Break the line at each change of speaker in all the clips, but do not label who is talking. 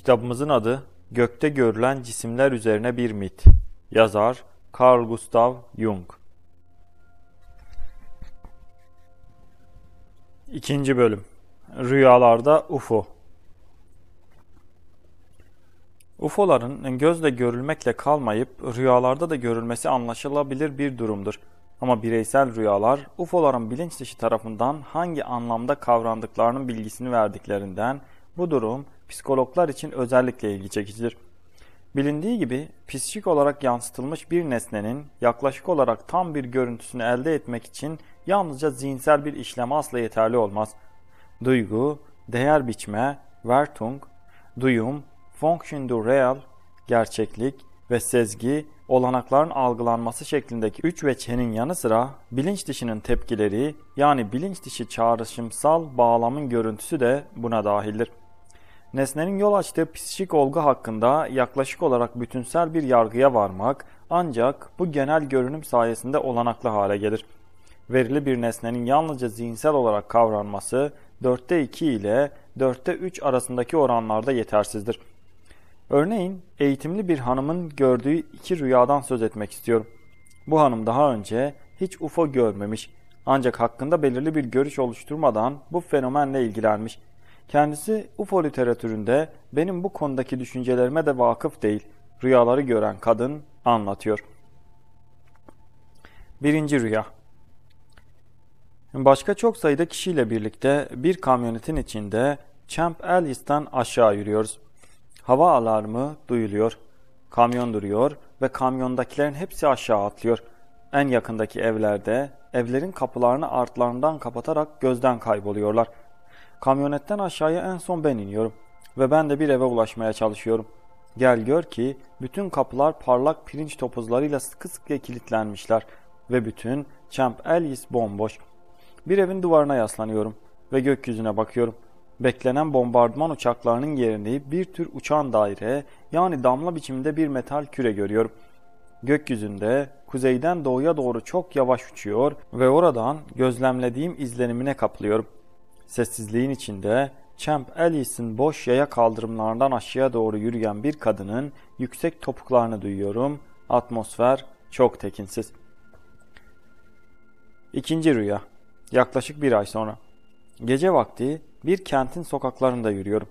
Kitabımızın adı Gökte Görülen Cisimler Üzerine Bir Mit. Yazar Carl Gustav Jung. İkinci bölüm. Rüyalarda UFO. UFO'ların gözle görülmekle kalmayıp rüyalarda da görülmesi anlaşılabilir bir durumdur. Ama bireysel rüyalar UFO'ların bilinç dışı tarafından hangi anlamda kavrandıklarının bilgisini verdiklerinden bu durum psikologlar için özellikle ilgi çekicidir. Bilindiği gibi psikik olarak yansıtılmış bir nesnenin yaklaşık olarak tam bir görüntüsünü elde etmek için yalnızca zihinsel bir işlem asla yeterli olmaz. Duygu, değer biçme, Wertung, duyum, fonction du real, gerçeklik ve sezgi olanakların algılanması şeklindeki üç veçenin yanı sıra bilinç dışının tepkileri yani bilinç dışı çağrışımsal bağlamın görüntüsü de buna dahildir. Nesnenin yol açtığı psikik olgu hakkında yaklaşık olarak bütünsel bir yargıya varmak ancak bu genel görünüm sayesinde olanaklı hale gelir. Verili bir nesnenin yalnızca zihinsel olarak kavranması 4'te 2 ile 4'te 3 arasındaki oranlarda yetersizdir. Örneğin eğitimli bir hanımın gördüğü iki rüyadan söz etmek istiyorum. Bu hanım daha önce hiç UFO görmemiş ancak hakkında belirli bir görüş oluşturmadan bu fenomenle ilgilenmiş Kendisi UFO literatüründe benim bu konudaki düşüncelerime de vakıf değil, rüyaları gören kadın anlatıyor. Birinci rüya Başka çok sayıda kişiyle birlikte bir kamyonetin içinde Champ Ellis'ten aşağı yürüyoruz. Hava alarmı duyuluyor. Kamyon duruyor ve kamyondakilerin hepsi aşağı atlıyor. En yakındaki evlerde evlerin kapılarını artlarından kapatarak gözden kayboluyorlar. Kamyonetten aşağıya en son ben iniyorum ve ben de bir eve ulaşmaya çalışıyorum. Gel gör ki bütün kapılar parlak pirinç topuzlarıyla sıkı sıkıya kilitlenmişler ve bütün Champ Ellis bomboş. Bir evin duvarına yaslanıyorum ve gökyüzüne bakıyorum. Beklenen bombardıman uçaklarının yerini bir tür uçan daire yani damla biçiminde bir metal küre görüyorum. Gökyüzünde kuzeyden doğuya doğru çok yavaş uçuyor ve oradan gözlemlediğim izlenimine kaplıyorum.'' Sessizliğin içinde Champ Alice'in boş yaya kaldırımlardan aşağıya doğru yürüyen bir kadının yüksek topuklarını duyuyorum. Atmosfer çok tekinsiz. İkinci rüya. Yaklaşık bir ay sonra. Gece vakti bir kentin sokaklarında yürüyorum.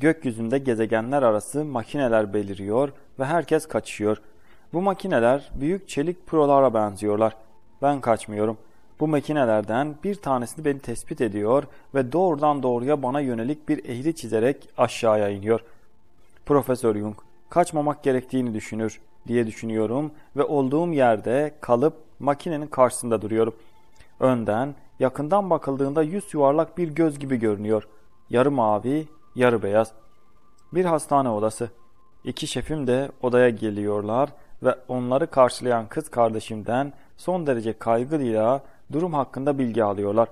Gökyüzünde gezegenler arası makineler beliriyor ve herkes kaçışıyor. Bu makineler büyük çelik prolara benziyorlar. Ben kaçmıyorum.'' Bu makinelerden bir tanesini beni tespit ediyor ve doğrudan doğruya bana yönelik bir eğri çizerek aşağıya iniyor. Profesör Jung, kaçmamak gerektiğini düşünür diye düşünüyorum ve olduğum yerde kalıp makinenin karşısında duruyorum. Önden, yakından bakıldığında yüz yuvarlak bir göz gibi görünüyor. Yarı mavi, yarı beyaz. Bir hastane odası. İki şefim de odaya geliyorlar ve onları karşılayan kız kardeşimden son derece kaygıyla durum hakkında bilgi alıyorlar.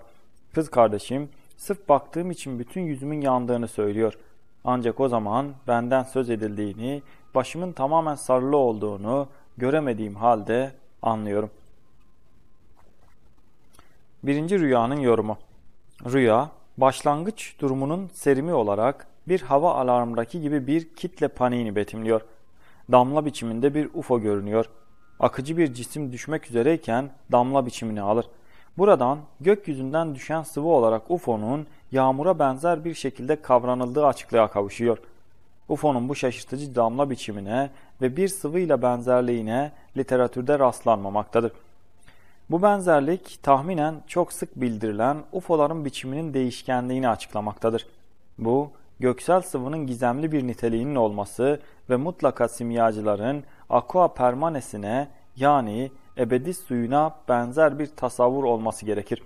Kız kardeşim sırf baktığım için bütün yüzümün yandığını söylüyor. Ancak o zaman benden söz edildiğini, başımın tamamen sarılı olduğunu göremediğim halde anlıyorum. Birinci rüyanın yorumu. Rüya, başlangıç durumunun serimi olarak bir hava alarmındaki gibi bir kitle paniğini betimliyor. Damla biçiminde bir UFO görünüyor. Akıcı bir cisim düşmek üzereyken damla biçimini alır. Buradan gökyüzünden düşen sıvı olarak UFO'nun yağmura benzer bir şekilde kavranıldığı açıklığa kavuşuyor. UFO'nun bu şaşırtıcı damla biçimine ve bir sıvıyla benzerliğine literatürde rastlanmamaktadır. Bu benzerlik tahminen çok sık bildirilen UFO'ların biçiminin değişkenliğini açıklamaktadır. Bu, göksel sıvının gizemli bir niteliğinin olması ve mutlaka simyacıların aqua permanesine yani ebedi suyuna benzer bir tasavvur olması gerekir.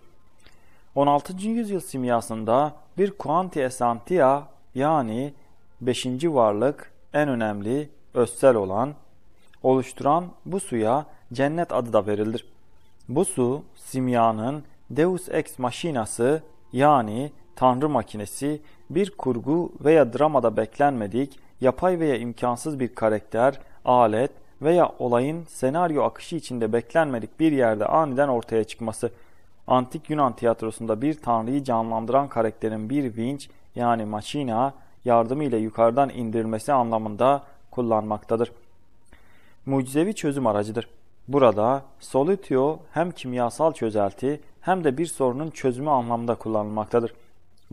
16. yüzyıl simyasında bir quanti esantia yani 5. varlık en önemli özsel olan oluşturan bu suya cennet adı da verilir. Bu su simyanın deus ex machinası yani tanrı makinesi bir kurgu veya dramada beklenmedik yapay veya imkansız bir karakter, alet veya olayın senaryo akışı içinde beklenmedik bir yerde aniden ortaya çıkması. Antik Yunan tiyatrosunda bir tanrıyı canlandıran karakterin bir vinç yani maşina yardımıyla yukarıdan indirilmesi anlamında kullanmaktadır. Mucizevi çözüm aracıdır. Burada solutio hem kimyasal çözelti hem de bir sorunun çözümü anlamında kullanılmaktadır.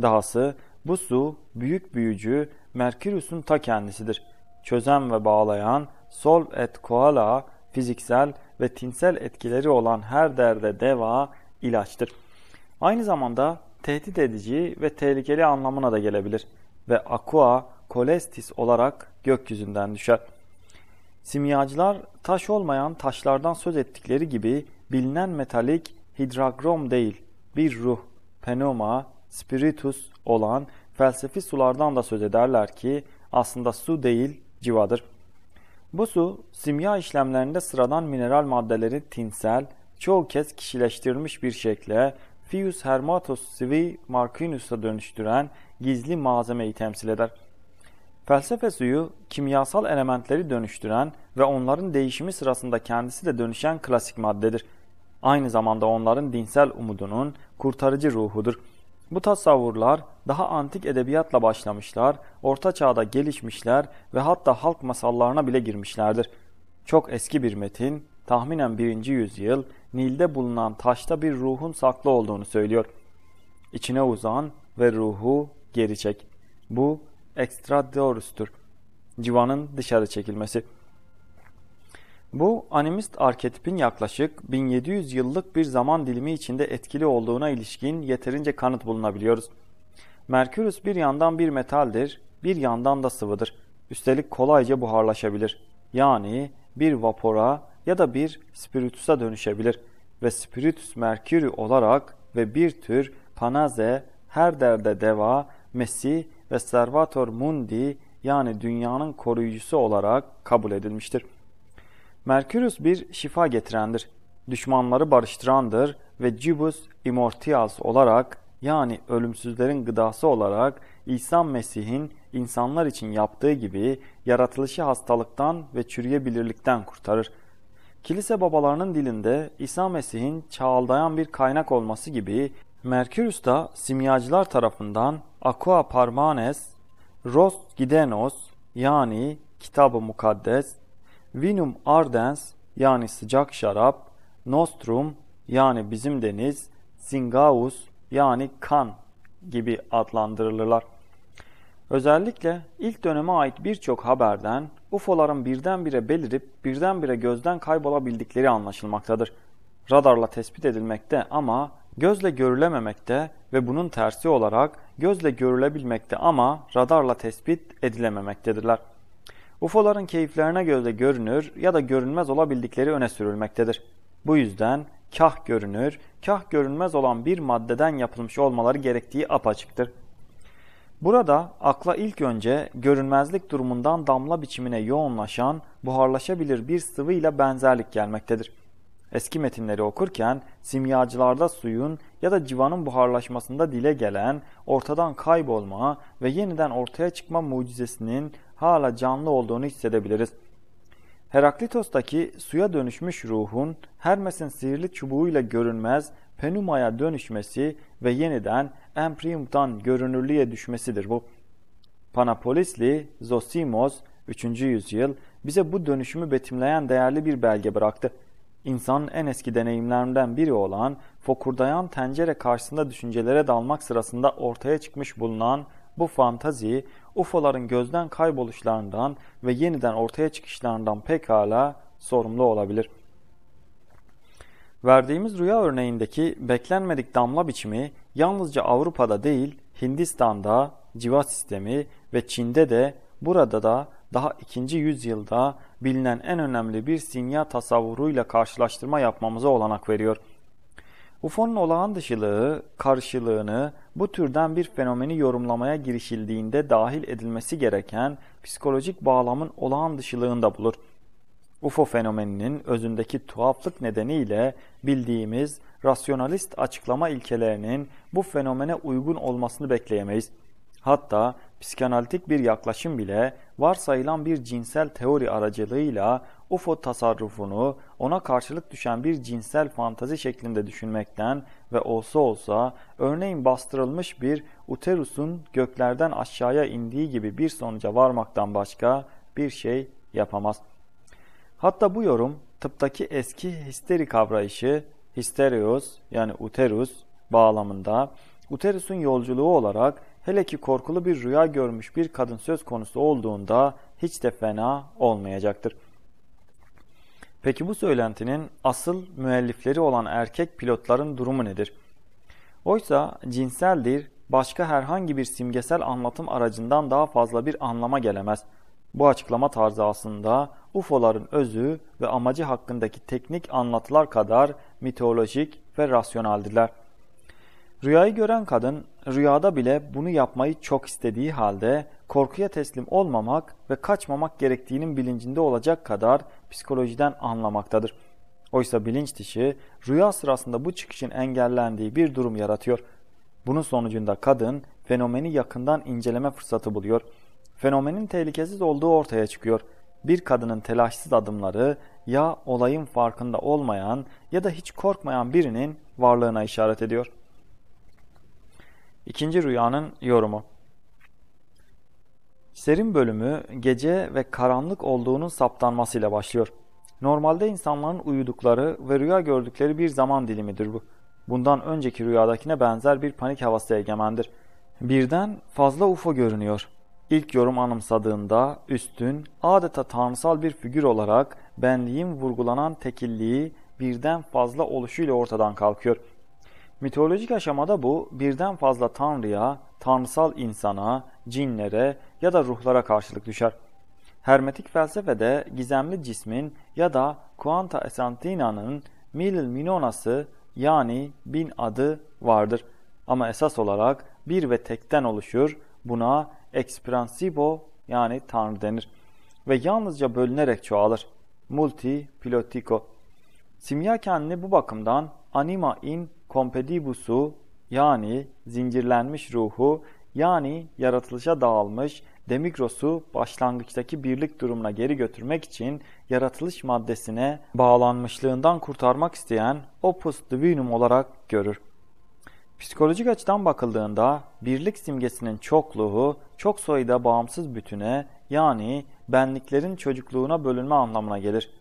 Dahası bu su büyük büyücü Merkürüs'ün ta kendisidir. Çözen ve bağlayan Sol et koala fiziksel ve tinsel etkileri olan her derde deva ilaçtır. Aynı zamanda tehdit edici ve tehlikeli anlamına da gelebilir ve aqua kolestis olarak gökyüzünden düşer. Simyacılar taş olmayan taşlardan söz ettikleri gibi bilinen metalik hidragrom değil bir ruh, penoma, spiritus olan felsefi sulardan da söz ederler ki aslında su değil civadır. Bu su simya işlemlerinde sıradan mineral maddeleri tinsel, çoğu kez kişileştirilmiş bir şekle Fius Hermatos Sivi Marquinus'a dönüştüren gizli malzemeyi temsil eder. Felsefe suyu kimyasal elementleri dönüştüren ve onların değişimi sırasında kendisi de dönüşen klasik maddedir. Aynı zamanda onların dinsel umudunun kurtarıcı ruhudur. Bu tasavvurlar daha antik edebiyatla başlamışlar, orta çağda gelişmişler ve hatta halk masallarına bile girmişlerdir. Çok eski bir metin, tahminen 1. yüzyıl, Nil'de bulunan taşta bir ruhun saklı olduğunu söylüyor. İçine uzan ve ruhu geri çek. Bu Extradorus'tur. Civanın dışarı çekilmesi. Bu, animist arketipin yaklaşık 1700 yıllık bir zaman dilimi içinde etkili olduğuna ilişkin yeterince kanıt bulunabiliyoruz. Merkürüs bir yandan bir metaldir, bir yandan da sıvıdır. Üstelik kolayca buharlaşabilir. Yani bir vapora ya da bir spiritüse dönüşebilir ve spiritus merkürü olarak ve bir tür panaze, her derde deva, mesih ve servator mundi yani dünyanın koruyucusu olarak kabul edilmiştir. Merkürüs bir şifa getirendir. Düşmanları barıştırandır ve Cibus Immortials olarak yani ölümsüzlerin gıdası olarak İsa Mesih'in insanlar için yaptığı gibi yaratılışı hastalıktan ve çürüyebilirlikten kurtarır. Kilise babalarının dilinde İsa Mesih'in çağaldayan bir kaynak olması gibi Merkürüs da simyacılar tarafından aqua parmanes, ros gidenos yani kitabı mukaddes, Vinum ardens yani sıcak şarap, nostrum yani bizim deniz, zingaus yani kan gibi adlandırılırlar. Özellikle ilk döneme ait birçok haberden UFO'ların birdenbire belirip birdenbire gözden kaybolabildikleri anlaşılmaktadır. Radarla tespit edilmekte ama gözle görülememekte ve bunun tersi olarak gözle görülebilmekte ama radarla tespit edilememektedirler. UFO'ların keyiflerine göre de görünür ya da görünmez olabildikleri öne sürülmektedir. Bu yüzden kah görünür, kah görünmez olan bir maddeden yapılmış olmaları gerektiği apaçıktır. Burada akla ilk önce görünmezlik durumundan damla biçimine yoğunlaşan, buharlaşabilir bir sıvı ile benzerlik gelmektedir. Eski metinleri okurken simyacılarda suyun ya da civanın buharlaşmasında dile gelen, ortadan kaybolma ve yeniden ortaya çıkma mucizesinin hala canlı olduğunu hissedebiliriz. Heraklitos'taki suya dönüşmüş ruhun Hermes'in sihirli çubuğuyla görünmez Penuma'ya dönüşmesi ve yeniden Emprium'dan görünürlüğe düşmesidir bu. Panapolisli Zosimos 3. yüzyıl bize bu dönüşümü betimleyen değerli bir belge bıraktı. İnsanın en eski deneyimlerinden biri olan fokurdayan tencere karşısında düşüncelere dalmak sırasında ortaya çıkmış bulunan bu fantazi UFO'ların gözden kayboluşlarından ve yeniden ortaya çıkışlarından pekala sorumlu olabilir. Verdiğimiz rüya örneğindeki beklenmedik damla biçimi yalnızca Avrupa'da değil, Hindistan'da, civa sistemi ve Çin'de de burada da daha ikinci yüzyılda bilinen en önemli bir sinya tasavvuruyla karşılaştırma yapmamıza olanak veriyor.'' UFO'nun olağan dışılığı karşılığını bu türden bir fenomeni yorumlamaya girişildiğinde dahil edilmesi gereken psikolojik bağlamın olağan dışılığında bulur. UFO fenomeninin özündeki tuhaflık nedeniyle bildiğimiz rasyonalist açıklama ilkelerinin bu fenomene uygun olmasını bekleyemeyiz. Hatta psikanalitik bir yaklaşım bile varsayılan bir cinsel teori aracılığıyla UFO tasarrufunu ona karşılık düşen bir cinsel fantazi şeklinde düşünmekten ve olsa olsa örneğin bastırılmış bir uterusun göklerden aşağıya indiği gibi bir sonuca varmaktan başka bir şey yapamaz. Hatta bu yorum tıptaki eski histeri kavrayışı histerios yani uterus bağlamında uterusun yolculuğu olarak Hele ki korkulu bir rüya görmüş bir kadın söz konusu olduğunda hiç de fena olmayacaktır. Peki bu söylentinin asıl müellifleri olan erkek pilotların durumu nedir? Oysa cinseldir başka herhangi bir simgesel anlatım aracından daha fazla bir anlama gelemez. Bu açıklama tarzı aslında UFO'ların özü ve amacı hakkındaki teknik anlatılar kadar mitolojik ve rasyoneldirler. Rüyayı gören kadın rüyada bile bunu yapmayı çok istediği halde korkuya teslim olmamak ve kaçmamak gerektiğinin bilincinde olacak kadar psikolojiden anlamaktadır. Oysa bilinç dışı rüya sırasında bu çıkışın engellendiği bir durum yaratıyor. Bunun sonucunda kadın fenomeni yakından inceleme fırsatı buluyor. Fenomenin tehlikesiz olduğu ortaya çıkıyor. Bir kadının telaşsız adımları ya olayın farkında olmayan ya da hiç korkmayan birinin varlığına işaret ediyor.'' İkinci rüyanın yorumu. Serin bölümü gece ve karanlık olduğunun saptanmasıyla başlıyor. Normalde insanların uyudukları ve rüya gördükleri bir zaman dilimidir bu. Bundan önceki rüyadakine benzer bir panik havası egemendir. Birden fazla UFO görünüyor. İlk yorum anımsadığında üstün, adeta tanrısal bir figür olarak benliğin vurgulanan tekilliği birden fazla oluşuyla ortadan kalkıyor.'' Mitolojik aşamada bu birden fazla tanrıya, tanrısal insana, cinlere ya da ruhlara karşılık düşer. Hermetik felsefede gizemli cismin ya da Quanta Esantina'nın Mil Minonası yani bin adı vardır. Ama esas olarak bir ve tekten oluşur. Buna Expransibo yani tanrı denir. Ve yalnızca bölünerek çoğalır. Multi pilotiko. Simya kendini bu bakımdan anima in compedibusu yani zincirlenmiş ruhu yani yaratılışa dağılmış demigrosu başlangıçtaki birlik durumuna geri götürmek için yaratılış maddesine bağlanmışlığından kurtarmak isteyen opus divinum olarak görür. Psikolojik açıdan bakıldığında birlik simgesinin çokluğu çok sayıda bağımsız bütüne yani benliklerin çocukluğuna bölünme anlamına gelir.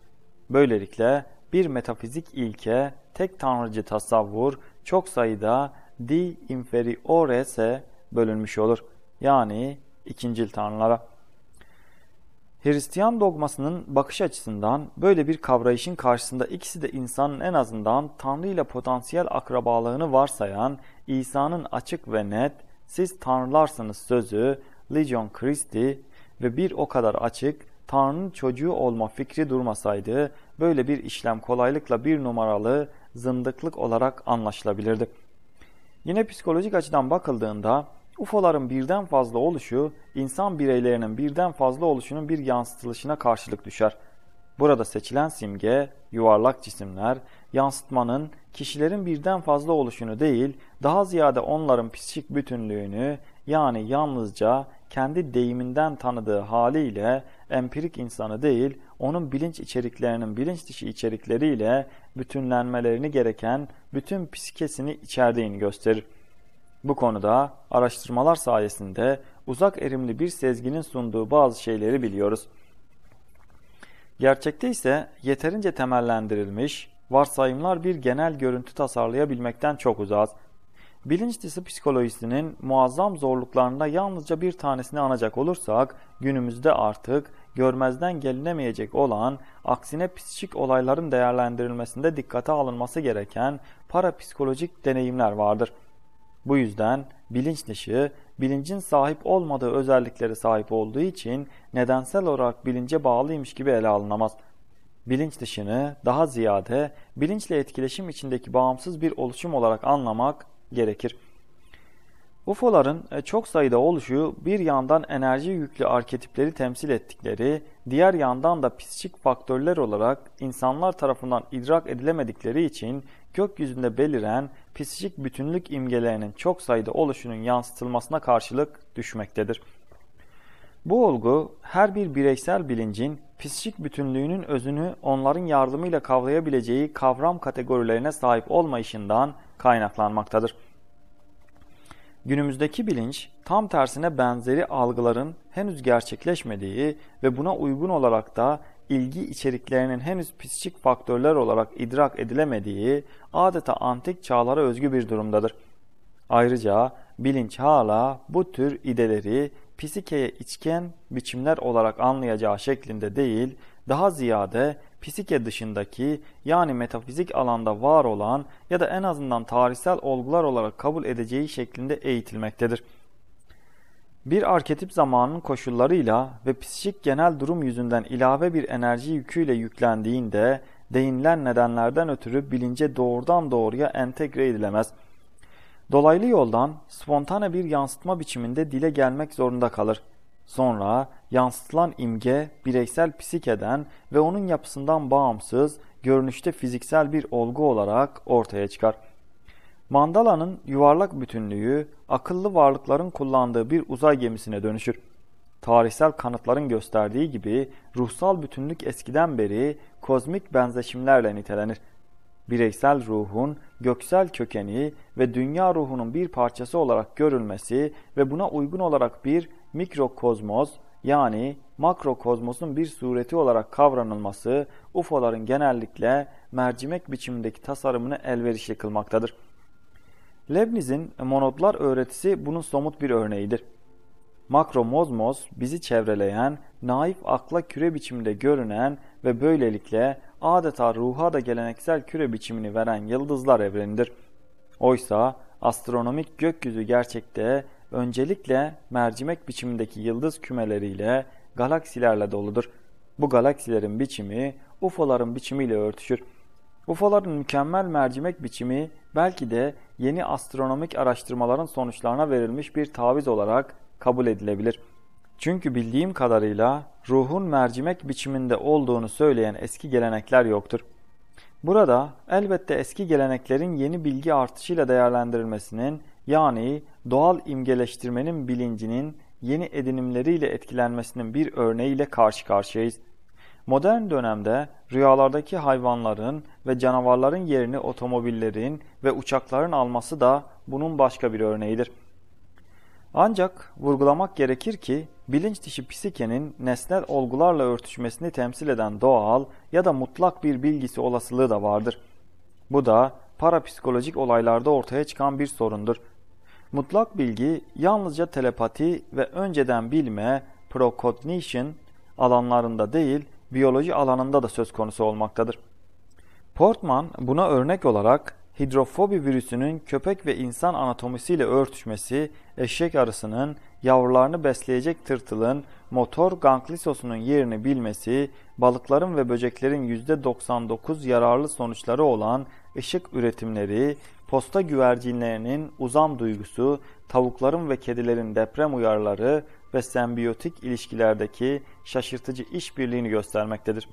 Böylelikle bir metafizik ilke, tek tanrıcı tasavvur çok sayıda di inferiores'e bölünmüş olur. Yani ikincil tanrılara. Hristiyan dogmasının bakış açısından böyle bir kavrayışın karşısında ikisi de insanın en azından Tanrı ile potansiyel akrabalığını varsayan İsa'nın açık ve net siz tanrılarsınız sözü Legion Christi ve bir o kadar açık Tanrı'nın çocuğu olma fikri durmasaydı böyle bir işlem kolaylıkla bir numaralı zındıklık olarak anlaşılabilirdi. Yine psikolojik açıdan bakıldığında UFO'ların birden fazla oluşu insan bireylerinin birden fazla oluşunun bir yansıtılışına karşılık düşer. Burada seçilen simge, yuvarlak cisimler, yansıtmanın kişilerin birden fazla oluşunu değil, daha ziyade onların psikik bütünlüğünü yani yalnızca kendi deyiminden tanıdığı haliyle empirik insanı değil, onun bilinç içeriklerinin bilinç dışı içerikleriyle bütünlenmelerini gereken bütün psikesini içerdiğini gösterir. Bu konuda araştırmalar sayesinde uzak erimli bir sezginin sunduğu bazı şeyleri biliyoruz. Gerçekte ise yeterince temellendirilmiş varsayımlar bir genel görüntü tasarlayabilmekten çok uzak. Bilinç dışı psikolojisinin muazzam zorluklarında yalnızca bir tanesini anacak olursak günümüzde artık görmezden gelinemeyecek olan, aksine psikik olayların değerlendirilmesinde dikkate alınması gereken parapsikolojik deneyimler vardır. Bu yüzden bilinç dışı, bilincin sahip olmadığı özelliklere sahip olduğu için nedensel olarak bilince bağlıymış gibi ele alınamaz. Bilinç dışını daha ziyade bilinçle etkileşim içindeki bağımsız bir oluşum olarak anlamak gerekir. UFO'ların e, çok sayıda oluşu bir yandan enerji yüklü arketipleri temsil ettikleri, diğer yandan da psikik faktörler olarak insanlar tarafından idrak edilemedikleri için gökyüzünde beliren psikik bütünlük imgelerinin çok sayıda oluşunun yansıtılmasına karşılık düşmektedir. Bu olgu her bir bireysel bilincin psikik bütünlüğünün özünü onların yardımıyla kavrayabileceği kavram kategorilerine sahip olmayışından kaynaklanmaktadır. Günümüzdeki bilinç tam tersine benzeri algıların henüz gerçekleşmediği ve buna uygun olarak da ilgi içeriklerinin henüz psikik faktörler olarak idrak edilemediği adeta antik çağlara özgü bir durumdadır. Ayrıca bilinç hala bu tür ideleri psikeye içken biçimler olarak anlayacağı şeklinde değil, daha ziyade psike dışındaki yani metafizik alanda var olan ya da en azından tarihsel olgular olarak kabul edeceği şeklinde eğitilmektedir. Bir arketip zamanın koşullarıyla ve psikik genel durum yüzünden ilave bir enerji yüküyle yüklendiğinde değinilen nedenlerden ötürü bilince doğrudan doğruya entegre edilemez. Dolaylı yoldan spontane bir yansıtma biçiminde dile gelmek zorunda kalır. Sonra yansıtılan imge bireysel psikeden ve onun yapısından bağımsız, görünüşte fiziksel bir olgu olarak ortaya çıkar. Mandalanın yuvarlak bütünlüğü akıllı varlıkların kullandığı bir uzay gemisine dönüşür. Tarihsel kanıtların gösterdiği gibi ruhsal bütünlük eskiden beri kozmik benzeşimlerle nitelenir. Bireysel ruhun göksel kökeni ve dünya ruhunun bir parçası olarak görülmesi ve buna uygun olarak bir mikrokozmos yani makrokozmosun bir sureti olarak kavranılması UFO'ların genellikle mercimek biçimindeki tasarımını elverişli kılmaktadır. Leibniz'in monodlar öğretisi bunun somut bir örneğidir. Makromozmos bizi çevreleyen, naif akla küre biçiminde görünen ve böylelikle adeta ruha da geleneksel küre biçimini veren yıldızlar evrenidir. Oysa astronomik gökyüzü gerçekte öncelikle mercimek biçimindeki yıldız kümeleriyle galaksilerle doludur. Bu galaksilerin biçimi UFO'ların biçimiyle örtüşür. UFO'ların mükemmel mercimek biçimi belki de yeni astronomik araştırmaların sonuçlarına verilmiş bir taviz olarak kabul edilebilir. Çünkü bildiğim kadarıyla ruhun mercimek biçiminde olduğunu söyleyen eski gelenekler yoktur. Burada elbette eski geleneklerin yeni bilgi artışıyla değerlendirilmesinin yani doğal imgeleştirmenin bilincinin yeni edinimleriyle etkilenmesinin bir örneğiyle karşı karşıyayız. Modern dönemde rüyalardaki hayvanların ve canavarların yerini otomobillerin ve uçakların alması da bunun başka bir örneğidir. Ancak vurgulamak gerekir ki bilinç dışı psikenin nesnel olgularla örtüşmesini temsil eden doğal ya da mutlak bir bilgisi olasılığı da vardır. Bu da parapsikolojik olaylarda ortaya çıkan bir sorundur. Mutlak bilgi yalnızca telepati ve önceden bilme, procognition alanlarında değil, biyoloji alanında da söz konusu olmaktadır. Portman buna örnek olarak hidrofobi virüsünün köpek ve insan anatomisiyle örtüşmesi, eşek arısının yavrularını besleyecek tırtılın motor ganglisosunun yerini bilmesi, balıkların ve böceklerin %99 yararlı sonuçları olan ışık üretimleri, posta güvercinlerinin uzam duygusu, tavukların ve kedilerin deprem uyarları ve sembiyotik ilişkilerdeki şaşırtıcı işbirliğini göstermektedir.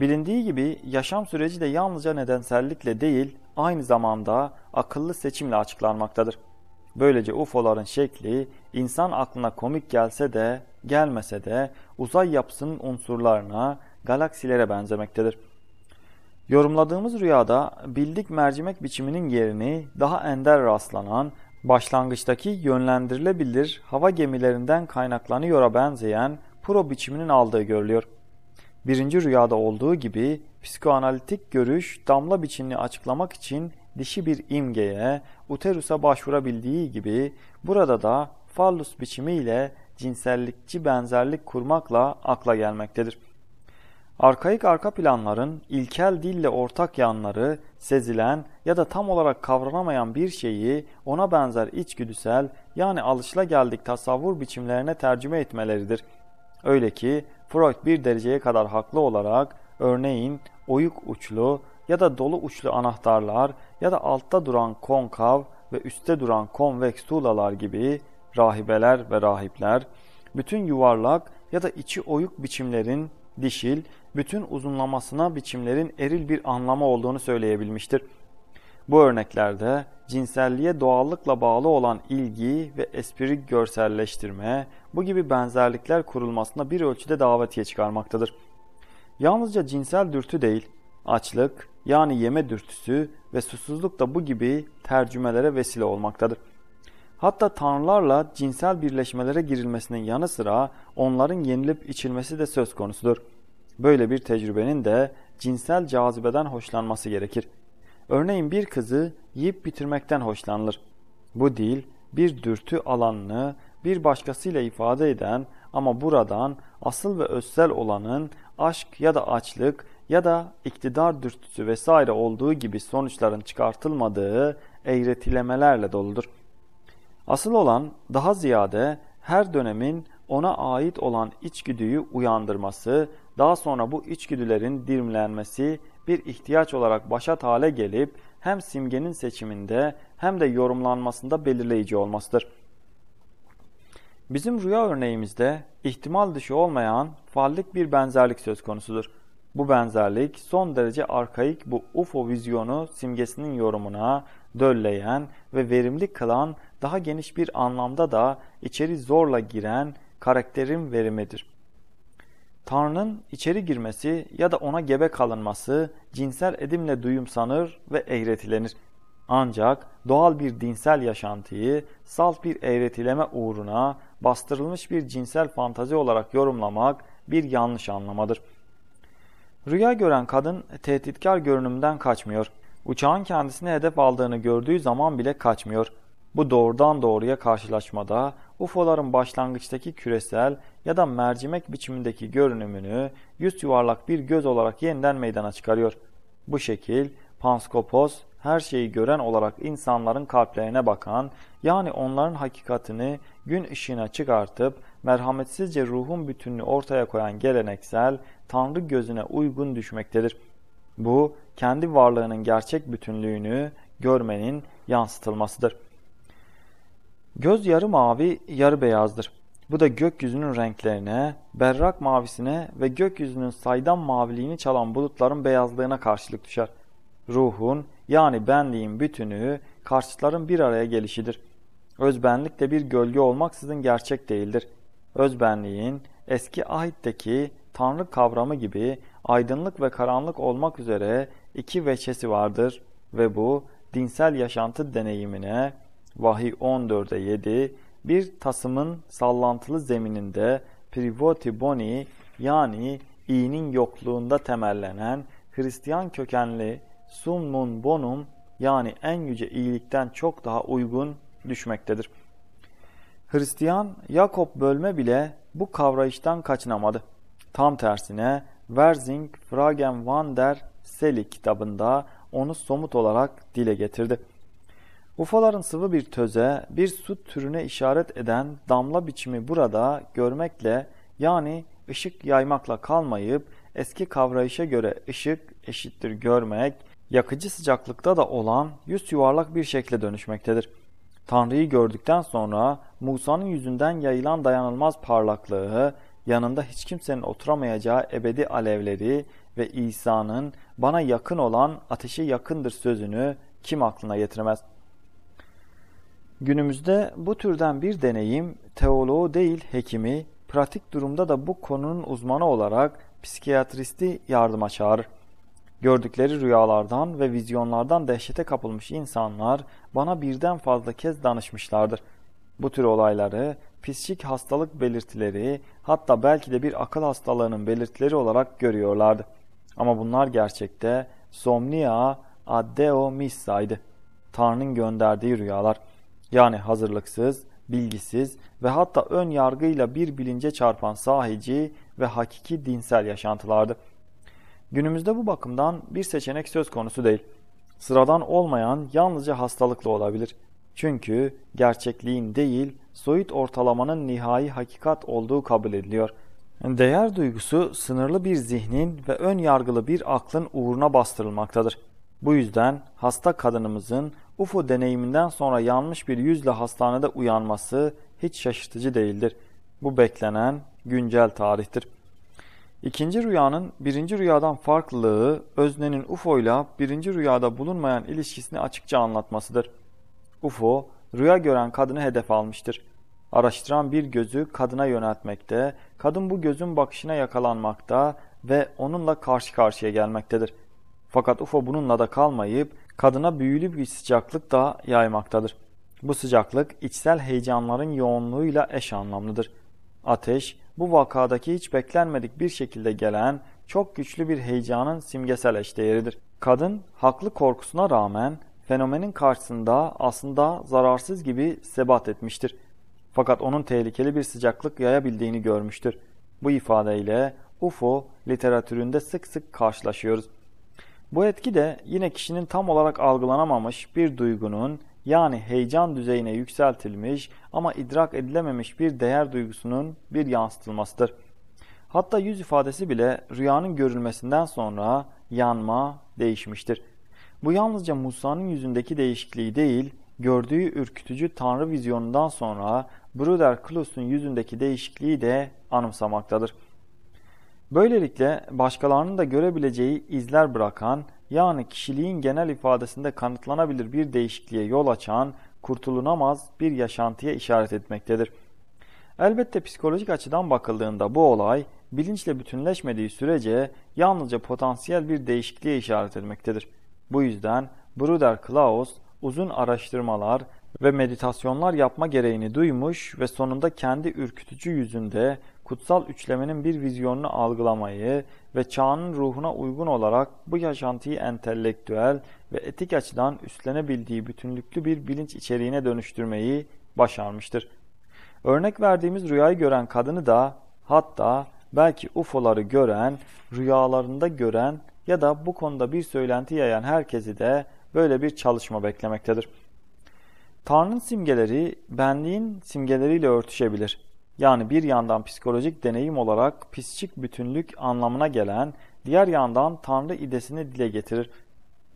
Bilindiği gibi yaşam süreci de yalnızca nedensellikle değil, aynı zamanda akıllı seçimle açıklanmaktadır. Böylece UFO'ların şekli insan aklına komik gelse de gelmese de uzay yapısının unsurlarına, galaksilere benzemektedir. Yorumladığımız rüyada bildik mercimek biçiminin yerini daha ender rastlanan, başlangıçtaki yönlendirilebilir hava gemilerinden kaynaklanıyora benzeyen pro biçiminin aldığı görülüyor. Birinci rüyada olduğu gibi psikoanalitik görüş damla biçimini açıklamak için dişi bir imgeye, uterusa başvurabildiği gibi burada da fallus biçimiyle cinsellikçi benzerlik kurmakla akla gelmektedir. Arkaik arka planların ilkel dille ortak yanları sezilen ya da tam olarak kavranamayan bir şeyi ona benzer içgüdüsel yani alışla geldik tasavvur biçimlerine tercüme etmeleridir. Öyle ki Freud bir dereceye kadar haklı olarak örneğin oyuk uçlu ya da dolu uçlu anahtarlar ya da altta duran konkav ve üstte duran konveks tuğlalar gibi rahibeler ve rahipler bütün yuvarlak ya da içi oyuk biçimlerin dişil bütün uzunlamasına biçimlerin eril bir anlamı olduğunu söyleyebilmiştir. Bu örneklerde cinselliğe doğallıkla bağlı olan ilgi ve espri görselleştirme bu gibi benzerlikler kurulmasına bir ölçüde davetiye çıkarmaktadır. Yalnızca cinsel dürtü değil, açlık yani yeme dürtüsü ve susuzluk da bu gibi tercümelere vesile olmaktadır. Hatta tanrılarla cinsel birleşmelere girilmesinin yanı sıra onların yenilip içilmesi de söz konusudur. Böyle bir tecrübenin de cinsel cazibeden hoşlanması gerekir. Örneğin bir kızı yiyip bitirmekten hoşlanılır. Bu dil bir dürtü alanını bir başkasıyla ifade eden ama buradan asıl ve özsel olanın aşk ya da açlık ya da iktidar dürtüsü vesaire olduğu gibi sonuçların çıkartılmadığı eğretilemelerle doludur. Asıl olan daha ziyade her dönemin ona ait olan içgüdüyü uyandırması daha sonra bu içgüdülerin dirimlenmesi bir ihtiyaç olarak başat hale gelip hem simgenin seçiminde hem de yorumlanmasında belirleyici olmasıdır. Bizim rüya örneğimizde ihtimal dışı olmayan fallik bir benzerlik söz konusudur. Bu benzerlik son derece arkaik bu UFO vizyonu simgesinin yorumuna dölleyen ve verimli kılan daha geniş bir anlamda da içeri zorla giren karakterin verimidir. Tanrı'nın içeri girmesi ya da ona gebe kalınması cinsel edimle duyumsanır ve eğretilenir. Ancak doğal bir dinsel yaşantıyı salt bir eğretileme uğruna bastırılmış bir cinsel fantazi olarak yorumlamak bir yanlış anlamadır. Rüya gören kadın tehditkar görünümden kaçmıyor. Uçağın kendisine hedef aldığını gördüğü zaman bile kaçmıyor. Bu doğrudan doğruya karşılaşmada UFO'ların başlangıçtaki küresel ya da mercimek biçimindeki görünümünü yüz yuvarlak bir göz olarak yeniden meydana çıkarıyor. Bu şekil Panskopos her şeyi gören olarak insanların kalplerine bakan yani onların hakikatini gün ışığına çıkartıp merhametsizce ruhun bütününü ortaya koyan geleneksel Tanrı gözüne uygun düşmektedir. Bu kendi varlığının gerçek bütünlüğünü görmenin yansıtılmasıdır.'' Göz yarı mavi, yarı beyazdır. Bu da gökyüzünün renklerine, berrak mavisine ve gökyüzünün saydam maviliğini çalan bulutların beyazlığına karşılık düşer. Ruhun yani benliğin bütünü karşıtların bir araya gelişidir. Özbenlik de bir gölge olmaksızın gerçek değildir. Özbenliğin eski ahitteki tanrı kavramı gibi aydınlık ve karanlık olmak üzere iki veçesi vardır ve bu dinsel yaşantı deneyimine, vahiy 14'e 7, bir tasımın sallantılı zemininde privoti boni yani i'nin yokluğunda temellenen Hristiyan kökenli summun bonum yani en yüce iyilikten çok daha uygun düşmektedir. Hristiyan Yakob bölme bile bu kavrayıştan kaçınamadı. Tam tersine Werzing Fragen van der Selig kitabında onu somut olarak dile getirdi. Ufaların sıvı bir töze, bir su türüne işaret eden damla biçimi burada görmekle yani ışık yaymakla kalmayıp eski kavrayışa göre ışık eşittir görmek, yakıcı sıcaklıkta da olan yüz yuvarlak bir şekle dönüşmektedir. Tanrı'yı gördükten sonra Musa'nın yüzünden yayılan dayanılmaz parlaklığı, yanında hiç kimsenin oturamayacağı ebedi alevleri ve İsa'nın bana yakın olan ateşe yakındır sözünü kim aklına getiremez.'' Günümüzde bu türden bir deneyim teoloğu değil hekimi, pratik durumda da bu konunun uzmanı olarak psikiyatristi yardıma çağırır. Gördükleri rüyalardan ve vizyonlardan dehşete kapılmış insanlar bana birden fazla kez danışmışlardır. Bu tür olayları psikik hastalık belirtileri hatta belki de bir akıl hastalığının belirtileri olarak görüyorlardı. Ama bunlar gerçekte somnia addeo missaydı. Tanrı'nın gönderdiği rüyalar yani hazırlıksız, bilgisiz ve hatta ön yargıyla bir bilince çarpan sahici ve hakiki dinsel yaşantılardı. Günümüzde bu bakımdan bir seçenek söz konusu değil. Sıradan olmayan yalnızca hastalıklı olabilir. Çünkü gerçekliğin değil, soyut ortalamanın nihai hakikat olduğu kabul ediliyor. Değer duygusu sınırlı bir zihnin ve ön yargılı bir aklın uğruna bastırılmaktadır. Bu yüzden hasta kadınımızın UFO deneyiminden sonra yanmış bir yüzle hastanede uyanması hiç şaşırtıcı değildir. Bu beklenen güncel tarihtir. İkinci rüyanın birinci rüyadan farklılığı öznenin UFO ile birinci rüyada bulunmayan ilişkisini açıkça anlatmasıdır. UFO rüya gören kadını hedef almıştır. Araştıran bir gözü kadına yöneltmekte, kadın bu gözün bakışına yakalanmakta ve onunla karşı karşıya gelmektedir. Fakat UFO bununla da kalmayıp kadına büyülü bir sıcaklık daha yaymaktadır. Bu sıcaklık içsel heyecanların yoğunluğuyla eş anlamlıdır. Ateş, bu vakadaki hiç beklenmedik bir şekilde gelen çok güçlü bir heyecanın simgesel eşdeğeridir. Kadın, haklı korkusuna rağmen fenomenin karşısında aslında zararsız gibi sebat etmiştir. Fakat onun tehlikeli bir sıcaklık yayabildiğini görmüştür. Bu ifadeyle UFO literatüründe sık sık karşılaşıyoruz. Bu etki de yine kişinin tam olarak algılanamamış bir duygunun yani heyecan düzeyine yükseltilmiş ama idrak edilememiş bir değer duygusunun bir yansıtılmasıdır. Hatta yüz ifadesi bile rüyanın görülmesinden sonra yanma değişmiştir. Bu yalnızca Musa'nın yüzündeki değişikliği değil, gördüğü ürkütücü tanrı vizyonundan sonra Bruder Klus'un yüzündeki değişikliği de anımsamaktadır.'' Böylelikle başkalarının da görebileceği izler bırakan, yani kişiliğin genel ifadesinde kanıtlanabilir bir değişikliğe yol açan, kurtulunamaz bir yaşantıya işaret etmektedir. Elbette psikolojik açıdan bakıldığında bu olay, bilinçle bütünleşmediği sürece yalnızca potansiyel bir değişikliğe işaret etmektedir. Bu yüzden Bruder Klaus uzun araştırmalar ve meditasyonlar yapma gereğini duymuş ve sonunda kendi ürkütücü yüzünde kutsal üçlemenin bir vizyonunu algılamayı ve çağının ruhuna uygun olarak bu yaşantıyı entelektüel ve etik açıdan üstlenebildiği bütünlüklü bir bilinç içeriğine dönüştürmeyi başarmıştır. Örnek verdiğimiz rüyayı gören kadını da hatta belki UFO'ları gören, rüyalarında gören ya da bu konuda bir söylenti yayan herkesi de böyle bir çalışma beklemektedir. Tanrı'nın simgeleri benliğin simgeleriyle örtüşebilir. Yani bir yandan psikolojik deneyim olarak psikik bütünlük anlamına gelen, diğer yandan Tanrı idesini dile getirir.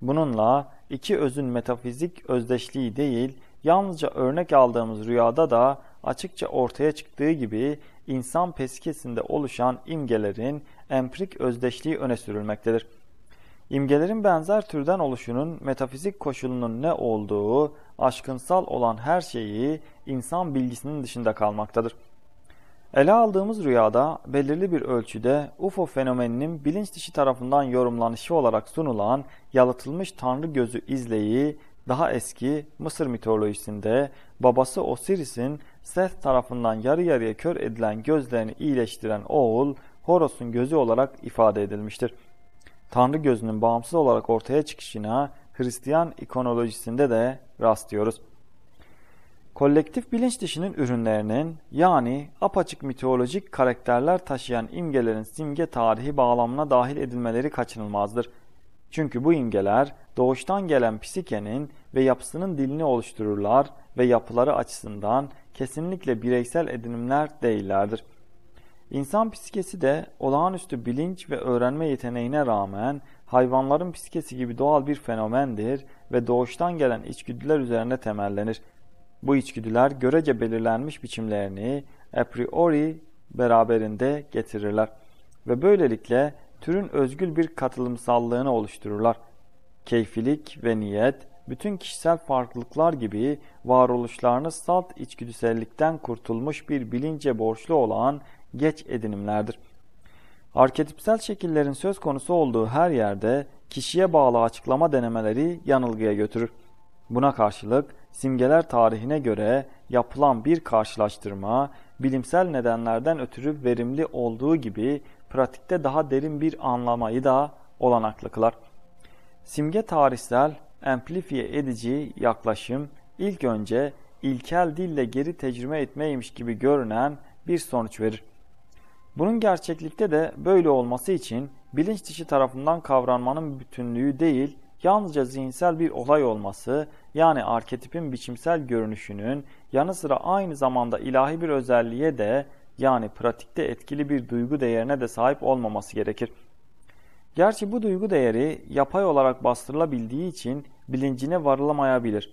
Bununla iki özün metafizik özdeşliği değil, yalnızca örnek aldığımız rüyada da açıkça ortaya çıktığı gibi insan peskesinde oluşan imgelerin empirik özdeşliği öne sürülmektedir. İmgelerin benzer türden oluşunun metafizik koşulunun ne olduğu, aşkınsal olan her şeyi insan bilgisinin dışında kalmaktadır. Ele aldığımız rüyada belirli bir ölçüde UFO fenomeninin bilinç dışı tarafından yorumlanışı olarak sunulan yalıtılmış tanrı gözü izleyi daha eski Mısır mitolojisinde babası Osiris'in Seth tarafından yarı yarıya kör edilen gözlerini iyileştiren oğul Horos'un gözü olarak ifade edilmiştir. Tanrı gözünün bağımsız olarak ortaya çıkışına Hristiyan ikonolojisinde de rastlıyoruz kolektif bilinç dışının ürünlerinin yani apaçık mitolojik karakterler taşıyan imgelerin simge tarihi bağlamına dahil edilmeleri kaçınılmazdır. Çünkü bu imgeler doğuştan gelen psikenin ve yapısının dilini oluştururlar ve yapıları açısından kesinlikle bireysel edinimler değillerdir. İnsan psikesi de olağanüstü bilinç ve öğrenme yeteneğine rağmen hayvanların psikesi gibi doğal bir fenomendir ve doğuştan gelen içgüdüler üzerine temellenir. Bu içgüdüler görece belirlenmiş biçimlerini a priori beraberinde getirirler ve böylelikle türün özgül bir katılımsallığını oluştururlar. Keyfilik ve niyet, bütün kişisel farklılıklar gibi varoluşlarını salt içgüdüsellikten kurtulmuş bir bilince borçlu olan geç edinimlerdir. Arketipsel şekillerin söz konusu olduğu her yerde kişiye bağlı açıklama denemeleri yanılgıya götürür. Buna karşılık simgeler tarihine göre yapılan bir karşılaştırma bilimsel nedenlerden ötürü verimli olduğu gibi pratikte daha derin bir anlamayı da olanaklı kılar. Simge tarihsel amplifiye edici yaklaşım ilk önce ilkel dille geri tecrübe etmeymiş gibi görünen bir sonuç verir. Bunun gerçeklikte de böyle olması için bilinç dışı tarafından kavranmanın bütünlüğü değil, yalnızca zihinsel bir olay olması, yani arketipin biçimsel görünüşünün yanı sıra aynı zamanda ilahi bir özelliğe de yani pratikte etkili bir duygu değerine de sahip olmaması gerekir. Gerçi bu duygu değeri yapay olarak bastırılabildiği için bilincine varılamayabilir.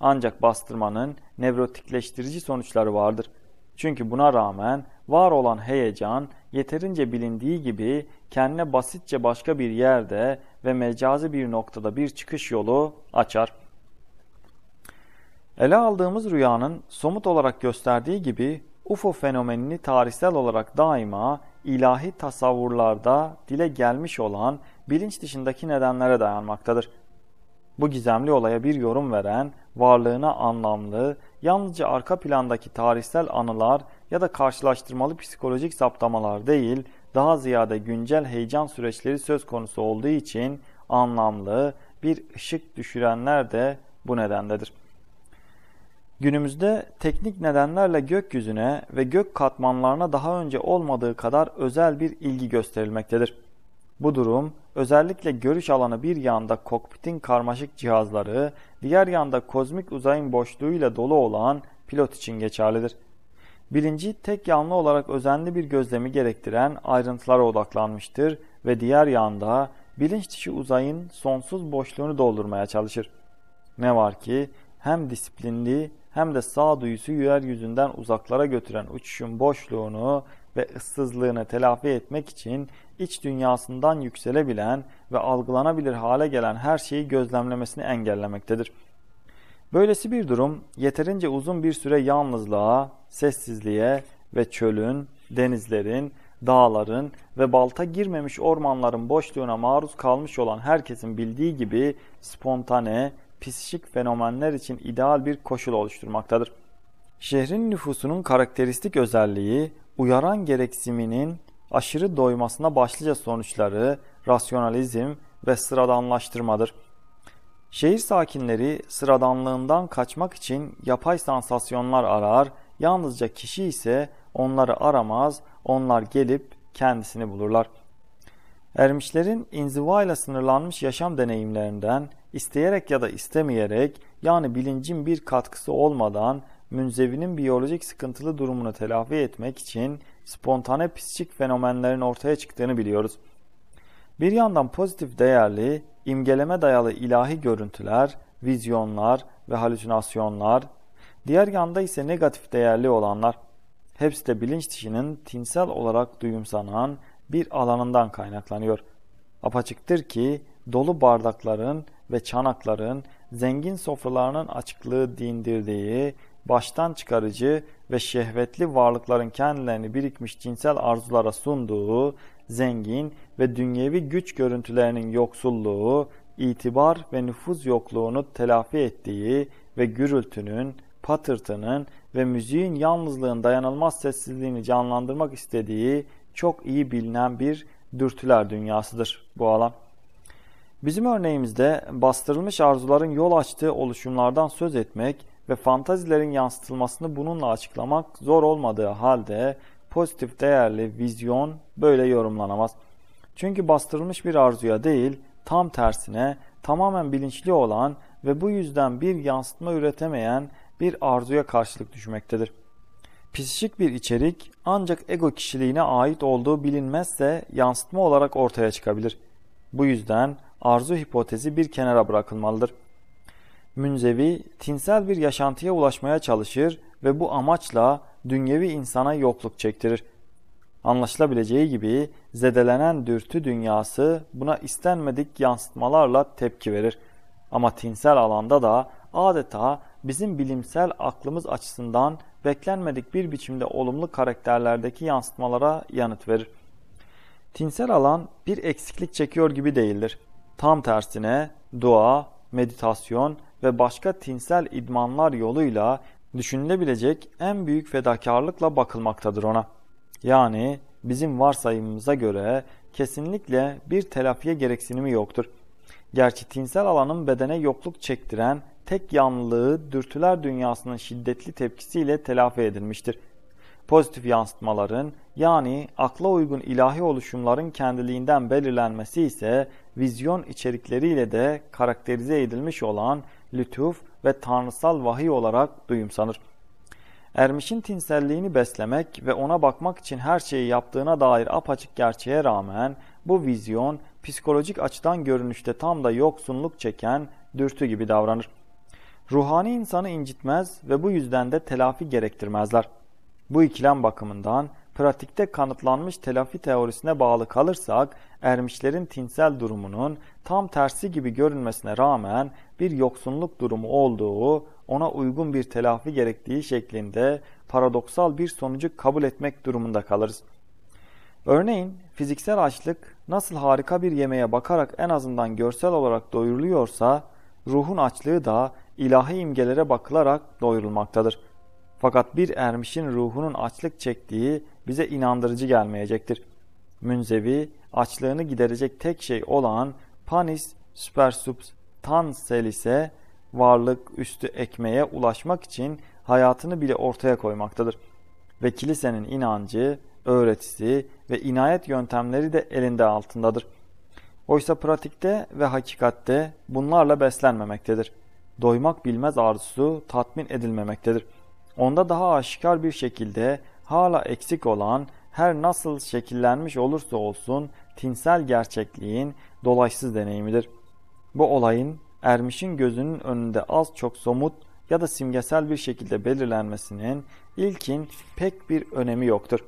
Ancak bastırmanın nevrotikleştirici sonuçları vardır. Çünkü buna rağmen var olan heyecan yeterince bilindiği gibi kendine basitçe başka bir yerde ve mecazi bir noktada bir çıkış yolu açar. Ele aldığımız rüyanın somut olarak gösterdiği gibi UFO fenomenini tarihsel olarak daima ilahi tasavvurlarda dile gelmiş olan bilinç dışındaki nedenlere dayanmaktadır. Bu gizemli olaya bir yorum veren, varlığına anlamlı, yalnızca arka plandaki tarihsel anılar ya da karşılaştırmalı psikolojik saptamalar değil, daha ziyade güncel heyecan süreçleri söz konusu olduğu için anlamlı bir ışık düşürenler de bu nedendedir. Günümüzde teknik nedenlerle gökyüzüne ve gök katmanlarına daha önce olmadığı kadar özel bir ilgi gösterilmektedir. Bu durum özellikle görüş alanı bir yanda kokpitin karmaşık cihazları, diğer yanda kozmik uzayın boşluğuyla dolu olan pilot için geçerlidir. Bilinci tek yanlı olarak özenli bir gözlemi gerektiren ayrıntılara odaklanmıştır ve diğer yanda bilinç dışı uzayın sonsuz boşluğunu doldurmaya çalışır. Ne var ki hem disiplinli hem de sağduyusu yeryüzünden uzaklara götüren uçuşun boşluğunu ve ıssızlığını telafi etmek için iç dünyasından yükselebilen ve algılanabilir hale gelen her şeyi gözlemlemesini engellemektedir.'' Böylesi bir durum yeterince uzun bir süre yalnızlığa, sessizliğe ve çölün, denizlerin, dağların ve balta girmemiş ormanların boşluğuna maruz kalmış olan herkesin bildiği gibi spontane, psişik fenomenler için ideal bir koşul oluşturmaktadır. Şehrin nüfusunun karakteristik özelliği, uyaran gereksiminin aşırı doymasına başlıca sonuçları rasyonalizm ve sıradanlaştırmadır. Şehir sakinleri sıradanlığından kaçmak için yapay sansasyonlar arar, yalnızca kişi ise onları aramaz, onlar gelip kendisini bulurlar. Ermişlerin inzivayla sınırlanmış yaşam deneyimlerinden isteyerek ya da istemeyerek yani bilincin bir katkısı olmadan münzevinin biyolojik sıkıntılı durumunu telafi etmek için spontane psikik fenomenlerin ortaya çıktığını biliyoruz. Bir yandan pozitif değerli, imgeleme dayalı ilahi görüntüler, vizyonlar ve halüsinasyonlar, diğer yanda ise negatif değerli olanlar. Hepsi de bilinç dışının tinsel olarak duyumsanan bir alanından kaynaklanıyor. Apaçıktır ki dolu bardakların ve çanakların zengin sofralarının açıklığı dindirdiği, baştan çıkarıcı ve şehvetli varlıkların kendilerini birikmiş cinsel arzulara sunduğu, zengin ve dünyevi güç görüntülerinin yoksulluğu, itibar ve nüfuz yokluğunu telafi ettiği ve gürültünün, patırtının ve müziğin yalnızlığın dayanılmaz sessizliğini canlandırmak istediği çok iyi bilinen bir dürtüler dünyasıdır bu alan. Bizim örneğimizde bastırılmış arzuların yol açtığı oluşumlardan söz etmek ve fantazilerin yansıtılmasını bununla açıklamak zor olmadığı halde pozitif değerli vizyon böyle yorumlanamaz. Çünkü bastırılmış bir arzuya değil, tam tersine tamamen bilinçli olan ve bu yüzden bir yansıtma üretemeyen bir arzuya karşılık düşmektedir. Psişik bir içerik ancak ego kişiliğine ait olduğu bilinmezse yansıtma olarak ortaya çıkabilir. Bu yüzden arzu hipotezi bir kenara bırakılmalıdır. Münzevi, tinsel bir yaşantıya ulaşmaya çalışır ve bu amaçla dünyevi insana yokluk çektirir.'' Anlaşılabileceği gibi zedelenen dürtü dünyası buna istenmedik yansıtmalarla tepki verir. Ama tinsel alanda da adeta bizim bilimsel aklımız açısından beklenmedik bir biçimde olumlu karakterlerdeki yansıtmalara yanıt verir. Tinsel alan bir eksiklik çekiyor gibi değildir. Tam tersine dua, meditasyon ve başka tinsel idmanlar yoluyla düşünülebilecek en büyük fedakarlıkla bakılmaktadır ona. Yani bizim varsayımımıza göre kesinlikle bir telafiye gereksinimi yoktur. Gerçi tinsel alanın bedene yokluk çektiren tek yanlılığı dürtüler dünyasının şiddetli tepkisiyle telafi edilmiştir. Pozitif yansıtmaların yani akla uygun ilahi oluşumların kendiliğinden belirlenmesi ise vizyon içerikleriyle de karakterize edilmiş olan lütuf ve tanrısal vahiy olarak duyumsanır. Ermişin tinselliğini beslemek ve ona bakmak için her şeyi yaptığına dair apaçık gerçeğe rağmen bu vizyon psikolojik açıdan görünüşte tam da yoksunluk çeken dürtü gibi davranır. Ruhani insanı incitmez ve bu yüzden de telafi gerektirmezler. Bu ikilem bakımından pratikte kanıtlanmış telafi teorisine bağlı kalırsak ermişlerin tinsel durumunun tam tersi gibi görünmesine rağmen bir yoksunluk durumu olduğu ona uygun bir telafi gerektiği şeklinde paradoksal bir sonucu kabul etmek durumunda kalırız. Örneğin fiziksel açlık nasıl harika bir yemeğe bakarak en azından görsel olarak doyuruluyorsa, ruhun açlığı da ilahi imgelere bakılarak doyurulmaktadır. Fakat bir ermişin ruhunun açlık çektiği bize inandırıcı gelmeyecektir. Münzevi, açlığını giderecek tek şey olan panis supersubstans ise varlık üstü ekmeğe ulaşmak için hayatını bile ortaya koymaktadır. Ve kilisenin inancı, öğretisi ve inayet yöntemleri de elinde altındadır. Oysa pratikte ve hakikatte bunlarla beslenmemektedir. Doymak bilmez arzusu tatmin edilmemektedir. Onda daha aşikar bir şekilde hala eksik olan her nasıl şekillenmiş olursa olsun tinsel gerçekliğin dolaşsız deneyimidir. Bu olayın ermişin gözünün önünde az çok somut ya da simgesel bir şekilde belirlenmesinin ilkin pek bir önemi yoktur.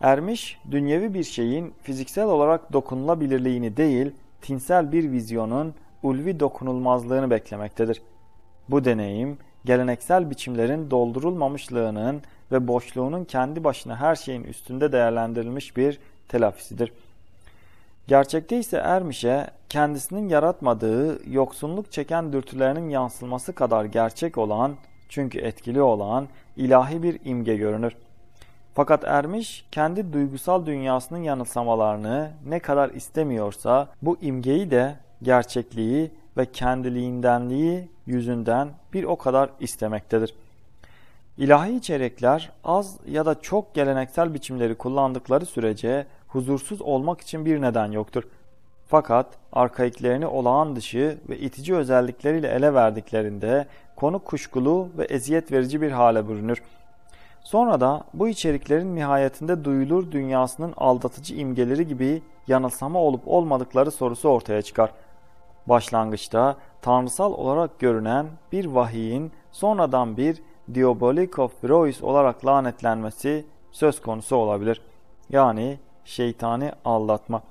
Ermiş, dünyevi bir şeyin fiziksel olarak dokunulabilirliğini değil, tinsel bir vizyonun ulvi dokunulmazlığını beklemektedir. Bu deneyim, geleneksel biçimlerin doldurulmamışlığının ve boşluğunun kendi başına her şeyin üstünde değerlendirilmiş bir telafisidir.'' Gerçekte ise Ermiş'e kendisinin yaratmadığı yoksunluk çeken dürtülerinin yansılması kadar gerçek olan çünkü etkili olan ilahi bir imge görünür. Fakat Ermiş kendi duygusal dünyasının yanılsamalarını ne kadar istemiyorsa bu imgeyi de gerçekliği ve kendiliğindenliği yüzünden bir o kadar istemektedir. İlahi içerikler az ya da çok geleneksel biçimleri kullandıkları sürece huzursuz olmak için bir neden yoktur. Fakat arkaiklerini olağan dışı ve itici özellikleriyle ele verdiklerinde konu kuşkulu ve eziyet verici bir hale bürünür. Sonra da bu içeriklerin nihayetinde duyulur dünyasının aldatıcı imgeleri gibi yanılsama olup olmadıkları sorusu ortaya çıkar. Başlangıçta tanrısal olarak görünen bir vahiyin sonradan bir diabolik of Rois olarak lanetlenmesi söz konusu olabilir. Yani şeytani aldatma.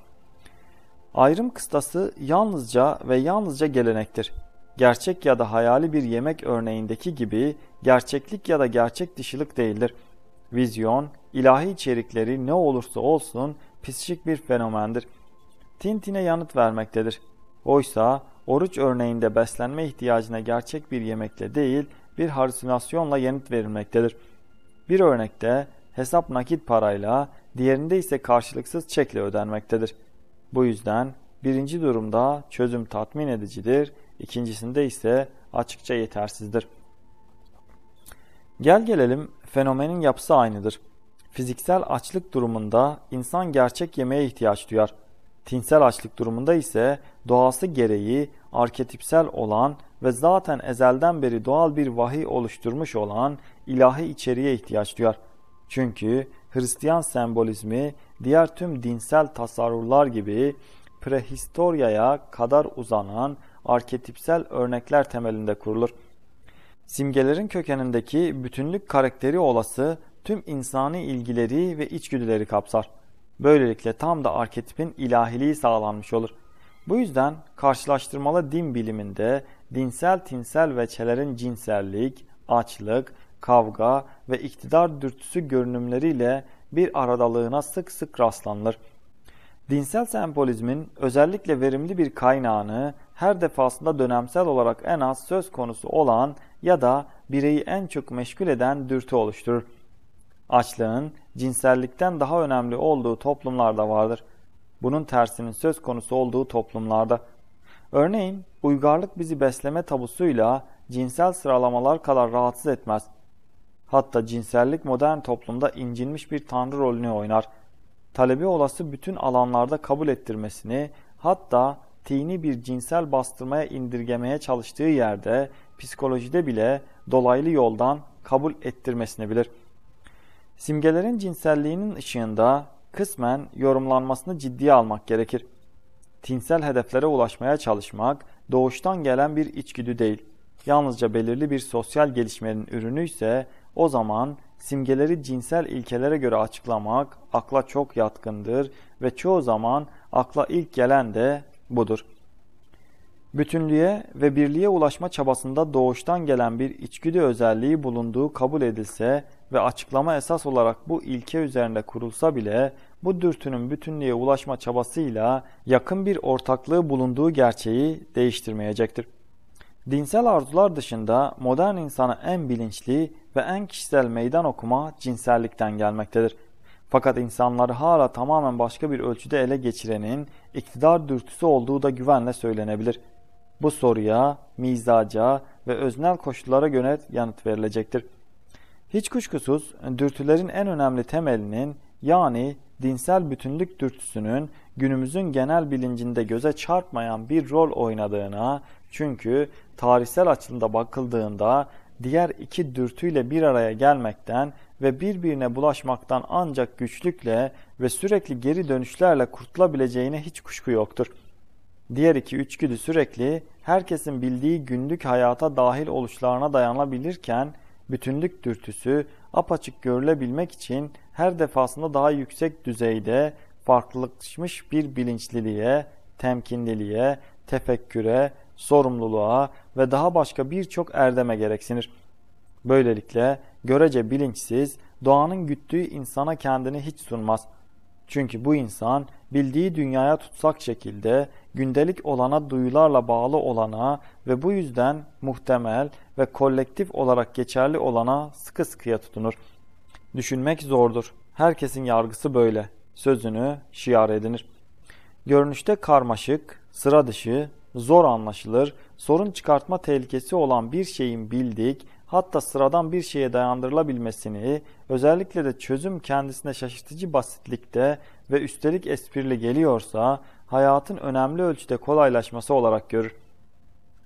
Ayrım kıstası yalnızca ve yalnızca gelenektir. Gerçek ya da hayali bir yemek örneğindeki gibi gerçeklik ya da gerçek dışılık değildir. Vizyon, ilahi içerikleri ne olursa olsun psikik bir fenomendir. Tintin'e yanıt vermektedir. Oysa oruç örneğinde beslenme ihtiyacına gerçek bir yemekle değil bir halüsinasyonla yanıt verilmektedir. Bir örnekte hesap nakit parayla, diğerinde ise karşılıksız çekle ödenmektedir. Bu yüzden birinci durumda çözüm tatmin edicidir, ikincisinde ise açıkça yetersizdir. Gel gelelim fenomenin yapısı aynıdır. Fiziksel açlık durumunda insan gerçek yemeğe ihtiyaç duyar. Tinsel açlık durumunda ise doğası gereği arketipsel olan ve zaten ezelden beri doğal bir vahiy oluşturmuş olan ilahi içeriğe ihtiyaç duyar. Çünkü Hristiyan sembolizmi diğer tüm dinsel tasarrurlar gibi prehistoryaya kadar uzanan arketipsel örnekler temelinde kurulur. Simgelerin kökenindeki bütünlük karakteri olası tüm insani ilgileri ve içgüdüleri kapsar. Böylelikle tam da arketipin ilahiliği sağlanmış olur. Bu yüzden karşılaştırmalı din biliminde dinsel tinsel veçelerin cinsellik, açlık, kavga ve iktidar dürtüsü görünümleriyle bir aradalığına sık sık rastlanılır. Dinsel sembolizmin özellikle verimli bir kaynağını her defasında dönemsel olarak en az söz konusu olan ya da bireyi en çok meşgul eden dürtü oluşturur. Açlığın cinsellikten daha önemli olduğu toplumlarda vardır. Bunun tersinin söz konusu olduğu toplumlarda. Örneğin uygarlık bizi besleme tabusuyla cinsel sıralamalar kadar rahatsız etmez. Hatta cinsellik modern toplumda incinmiş bir tanrı rolünü oynar. Talebi olası bütün alanlarda kabul ettirmesini, hatta tini bir cinsel bastırmaya indirgemeye çalıştığı yerde psikolojide bile dolaylı yoldan kabul ettirmesini bilir. Simgelerin cinselliğinin ışığında kısmen yorumlanmasını ciddiye almak gerekir. Tinsel hedeflere ulaşmaya çalışmak doğuştan gelen bir içgüdü değil. Yalnızca belirli bir sosyal gelişmenin ürünü ise o zaman simgeleri cinsel ilkelere göre açıklamak akla çok yatkındır ve çoğu zaman akla ilk gelen de budur. Bütünlüğe ve birliğe ulaşma çabasında doğuştan gelen bir içgüdü özelliği bulunduğu kabul edilse ve açıklama esas olarak bu ilke üzerinde kurulsa bile bu dürtünün bütünlüğe ulaşma çabasıyla yakın bir ortaklığı bulunduğu gerçeği değiştirmeyecektir. Dinsel arzular dışında modern insanı en bilinçli ve en kişisel meydan okuma cinsellikten gelmektedir. Fakat insanları hala tamamen başka bir ölçüde ele geçirenin iktidar dürtüsü olduğu da güvenle söylenebilir. Bu soruya, mizaca ve öznel koşullara göre yanıt verilecektir. Hiç kuşkusuz dürtülerin en önemli temelinin yani dinsel bütünlük dürtüsünün günümüzün genel bilincinde göze çarpmayan bir rol oynadığına çünkü tarihsel açımda bakıldığında diğer iki dürtüyle bir araya gelmekten ve birbirine bulaşmaktan ancak güçlükle ve sürekli geri dönüşlerle kurtulabileceğine hiç kuşku yoktur. Diğer iki üçgüdü sürekli herkesin bildiği günlük hayata dahil oluşlarına dayanabilirken bütünlük dürtüsü apaçık görülebilmek için her defasında daha yüksek düzeyde farklılaşmış bir bilinçliliğe, temkinliliğe, tefekküre, sorumluluğa ve daha başka birçok erdeme gereksinir. Böylelikle görece bilinçsiz doğanın güttüğü insana kendini hiç sunmaz. Çünkü bu insan bildiği dünyaya tutsak şekilde gündelik olana duyularla bağlı olana ve bu yüzden muhtemel ve kolektif olarak geçerli olana sıkı sıkıya tutunur. Düşünmek zordur. Herkesin yargısı böyle. Sözünü şiar edinir. Görünüşte karmaşık, sıra dışı, zor anlaşılır, sorun çıkartma tehlikesi olan bir şeyin bildik, hatta sıradan bir şeye dayandırılabilmesini, özellikle de çözüm kendisine şaşırtıcı basitlikte ve üstelik esprili geliyorsa, hayatın önemli ölçüde kolaylaşması olarak görür.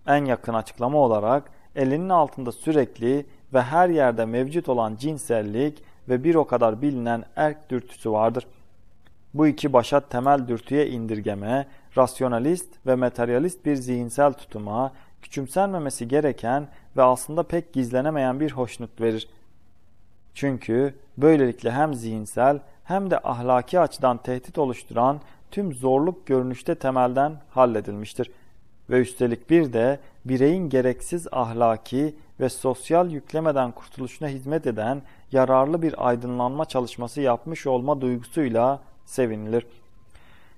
En yakın açıklama olarak, elinin altında sürekli ve her yerde mevcut olan cinsellik ve bir o kadar bilinen erk dürtüsü vardır. Bu iki başa temel dürtüye indirgeme rasyonalist ve materyalist bir zihinsel tutuma, küçümsenmemesi gereken ve aslında pek gizlenemeyen bir hoşnut verir. Çünkü böylelikle hem zihinsel hem de ahlaki açıdan tehdit oluşturan tüm zorluk görünüşte temelden halledilmiştir. Ve üstelik bir de bireyin gereksiz ahlaki ve sosyal yüklemeden kurtuluşuna hizmet eden yararlı bir aydınlanma çalışması yapmış olma duygusuyla sevinilir.''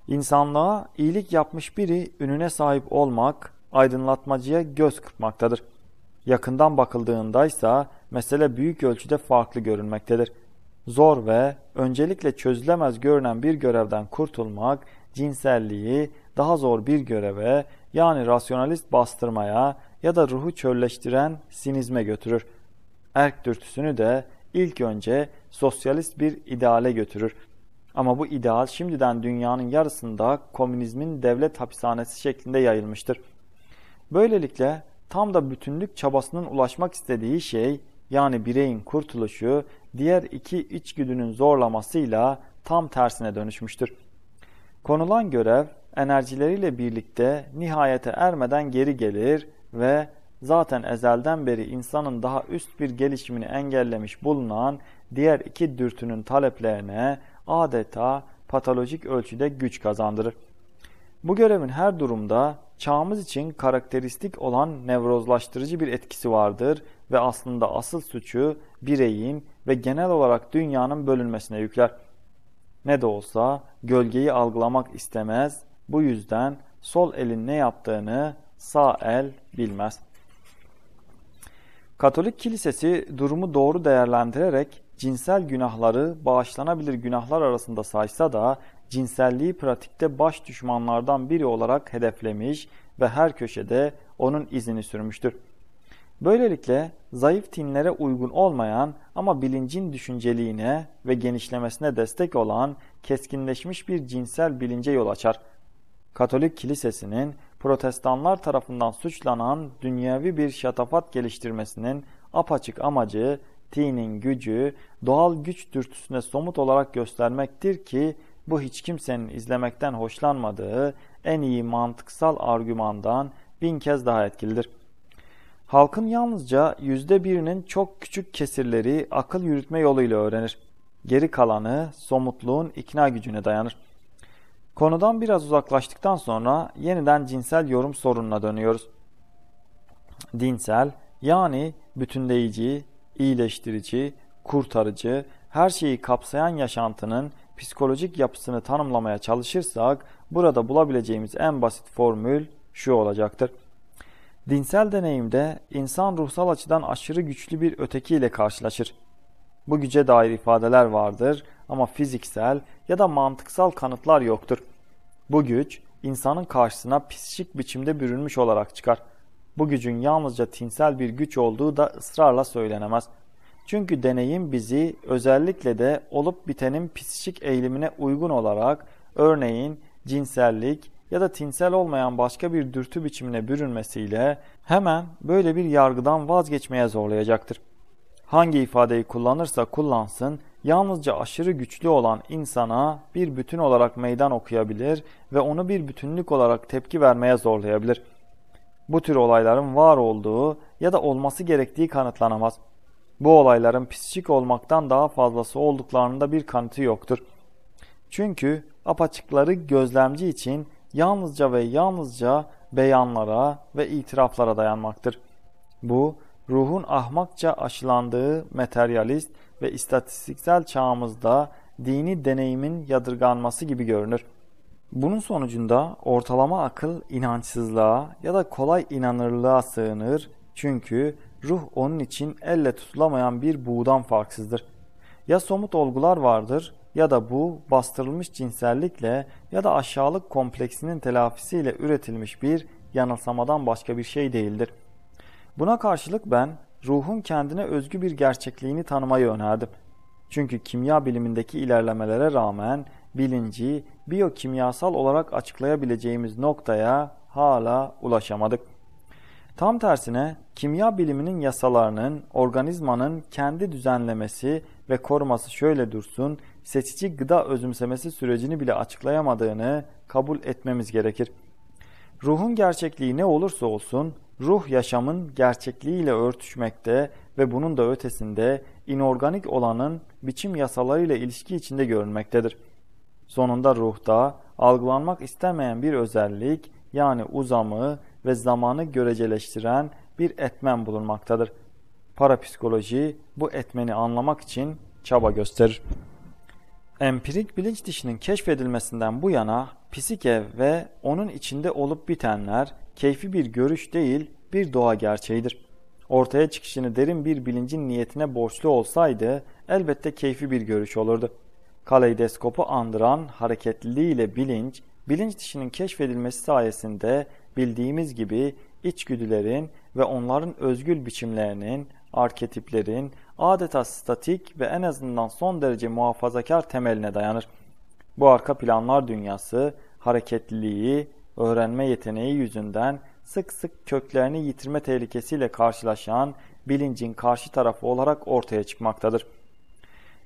İnsanlığa iyilik yapmış biri ününe sahip olmak, aydınlatmacıya göz kırpmaktadır. Yakından bakıldığında ise mesele büyük ölçüde farklı görünmektedir. Zor ve öncelikle çözülemez görünen bir görevden kurtulmak, cinselliği daha zor bir göreve yani rasyonalist bastırmaya ya da ruhu çölleştiren sinizme götürür. Erk dürtüsünü de ilk önce sosyalist bir ideale götürür. Ama bu ideal şimdiden dünyanın yarısında komünizmin devlet hapishanesi şeklinde yayılmıştır. Böylelikle tam da bütünlük çabasının ulaşmak istediği şey yani bireyin kurtuluşu diğer iki içgüdünün zorlamasıyla tam tersine dönüşmüştür. Konulan görev enerjileriyle birlikte nihayete ermeden geri gelir ve zaten ezelden beri insanın daha üst bir gelişimini engellemiş bulunan diğer iki dürtünün taleplerine adeta patolojik ölçüde güç kazandırır. Bu görevin her durumda çağımız için karakteristik olan nevrozlaştırıcı bir etkisi vardır ve aslında asıl suçu bireyin ve genel olarak dünyanın bölünmesine yükler. Ne de olsa gölgeyi algılamak istemez, bu yüzden sol elin ne yaptığını sağ el bilmez. Katolik kilisesi durumu doğru değerlendirerek cinsel günahları bağışlanabilir günahlar arasında saysa da cinselliği pratikte baş düşmanlardan biri olarak hedeflemiş ve her köşede onun izini sürmüştür. Böylelikle zayıf tinlere uygun olmayan ama bilincin düşünceliğine ve genişlemesine destek olan keskinleşmiş bir cinsel bilince yol açar. Katolik kilisesinin protestanlar tarafından suçlanan dünyevi bir şatafat geliştirmesinin apaçık amacı t'nin gücü doğal güç dürtüsüne somut olarak göstermektir ki bu hiç kimsenin izlemekten hoşlanmadığı en iyi mantıksal argümandan bin kez daha etkilidir. Halkın yalnızca yüzde birinin çok küçük kesirleri akıl yürütme yoluyla öğrenir. Geri kalanı somutluğun ikna gücüne dayanır. Konudan biraz uzaklaştıktan sonra yeniden cinsel yorum sorununa dönüyoruz. Dinsel yani bütünleyici, iyileştirici, kurtarıcı, her şeyi kapsayan yaşantının psikolojik yapısını tanımlamaya çalışırsak burada bulabileceğimiz en basit formül şu olacaktır. Dinsel deneyimde insan ruhsal açıdan aşırı güçlü bir ötekiyle karşılaşır. Bu güce dair ifadeler vardır ama fiziksel ya da mantıksal kanıtlar yoktur. Bu güç insanın karşısına psikik biçimde bürünmüş olarak çıkar. Bu gücün yalnızca tinsel bir güç olduğu da ısrarla söylenemez. Çünkü deneyim bizi özellikle de olup bitenin psikik eğilimine uygun olarak örneğin cinsellik ya da tinsel olmayan başka bir dürtü biçimine bürünmesiyle hemen böyle bir yargıdan vazgeçmeye zorlayacaktır. Hangi ifadeyi kullanırsa kullansın yalnızca aşırı güçlü olan insana bir bütün olarak meydan okuyabilir ve onu bir bütünlük olarak tepki vermeye zorlayabilir.'' bu tür olayların var olduğu ya da olması gerektiği kanıtlanamaz. Bu olayların psikik olmaktan daha fazlası olduklarında bir kanıtı yoktur. Çünkü apaçıkları gözlemci için yalnızca ve yalnızca beyanlara ve itiraflara dayanmaktır. Bu, ruhun ahmakça aşılandığı materyalist ve istatistiksel çağımızda dini deneyimin yadırganması gibi görünür. Bunun sonucunda ortalama akıl inançsızlığa ya da kolay inanırlığa sığınır çünkü ruh onun için elle tutulamayan bir buğdan farksızdır. Ya somut olgular vardır ya da bu bastırılmış cinsellikle ya da aşağılık kompleksinin telafisiyle üretilmiş bir yanılsamadan başka bir şey değildir. Buna karşılık ben ruhun kendine özgü bir gerçekliğini tanımayı önerdim. Çünkü kimya bilimindeki ilerlemelere rağmen bilinci biyokimyasal olarak açıklayabileceğimiz noktaya hala ulaşamadık. Tam tersine kimya biliminin yasalarının organizmanın kendi düzenlemesi ve koruması şöyle dursun, seçici gıda özümsemesi sürecini bile açıklayamadığını kabul etmemiz gerekir. Ruhun gerçekliği ne olursa olsun, ruh yaşamın gerçekliğiyle örtüşmekte ve bunun da ötesinde inorganik olanın biçim yasalarıyla ilişki içinde görünmektedir. Sonunda ruhta algılanmak istemeyen bir özellik yani uzamı ve zamanı göreceleştiren bir etmen bulunmaktadır. Parapsikoloji bu etmeni anlamak için çaba gösterir. Empirik bilinç dışının keşfedilmesinden bu yana psike ve onun içinde olup bitenler keyfi bir görüş değil bir doğa gerçeğidir. Ortaya çıkışını derin bir bilincin niyetine borçlu olsaydı elbette keyfi bir görüş olurdu. Kaleidoskopu andıran hareketliliğiyle bilinç, bilinç dışının keşfedilmesi sayesinde bildiğimiz gibi içgüdülerin ve onların özgül biçimlerinin, arketiplerin adeta statik ve en azından son derece muhafazakar temeline dayanır. Bu arka planlar dünyası hareketliliği, öğrenme yeteneği yüzünden sık sık köklerini yitirme tehlikesiyle karşılaşan bilincin karşı tarafı olarak ortaya çıkmaktadır.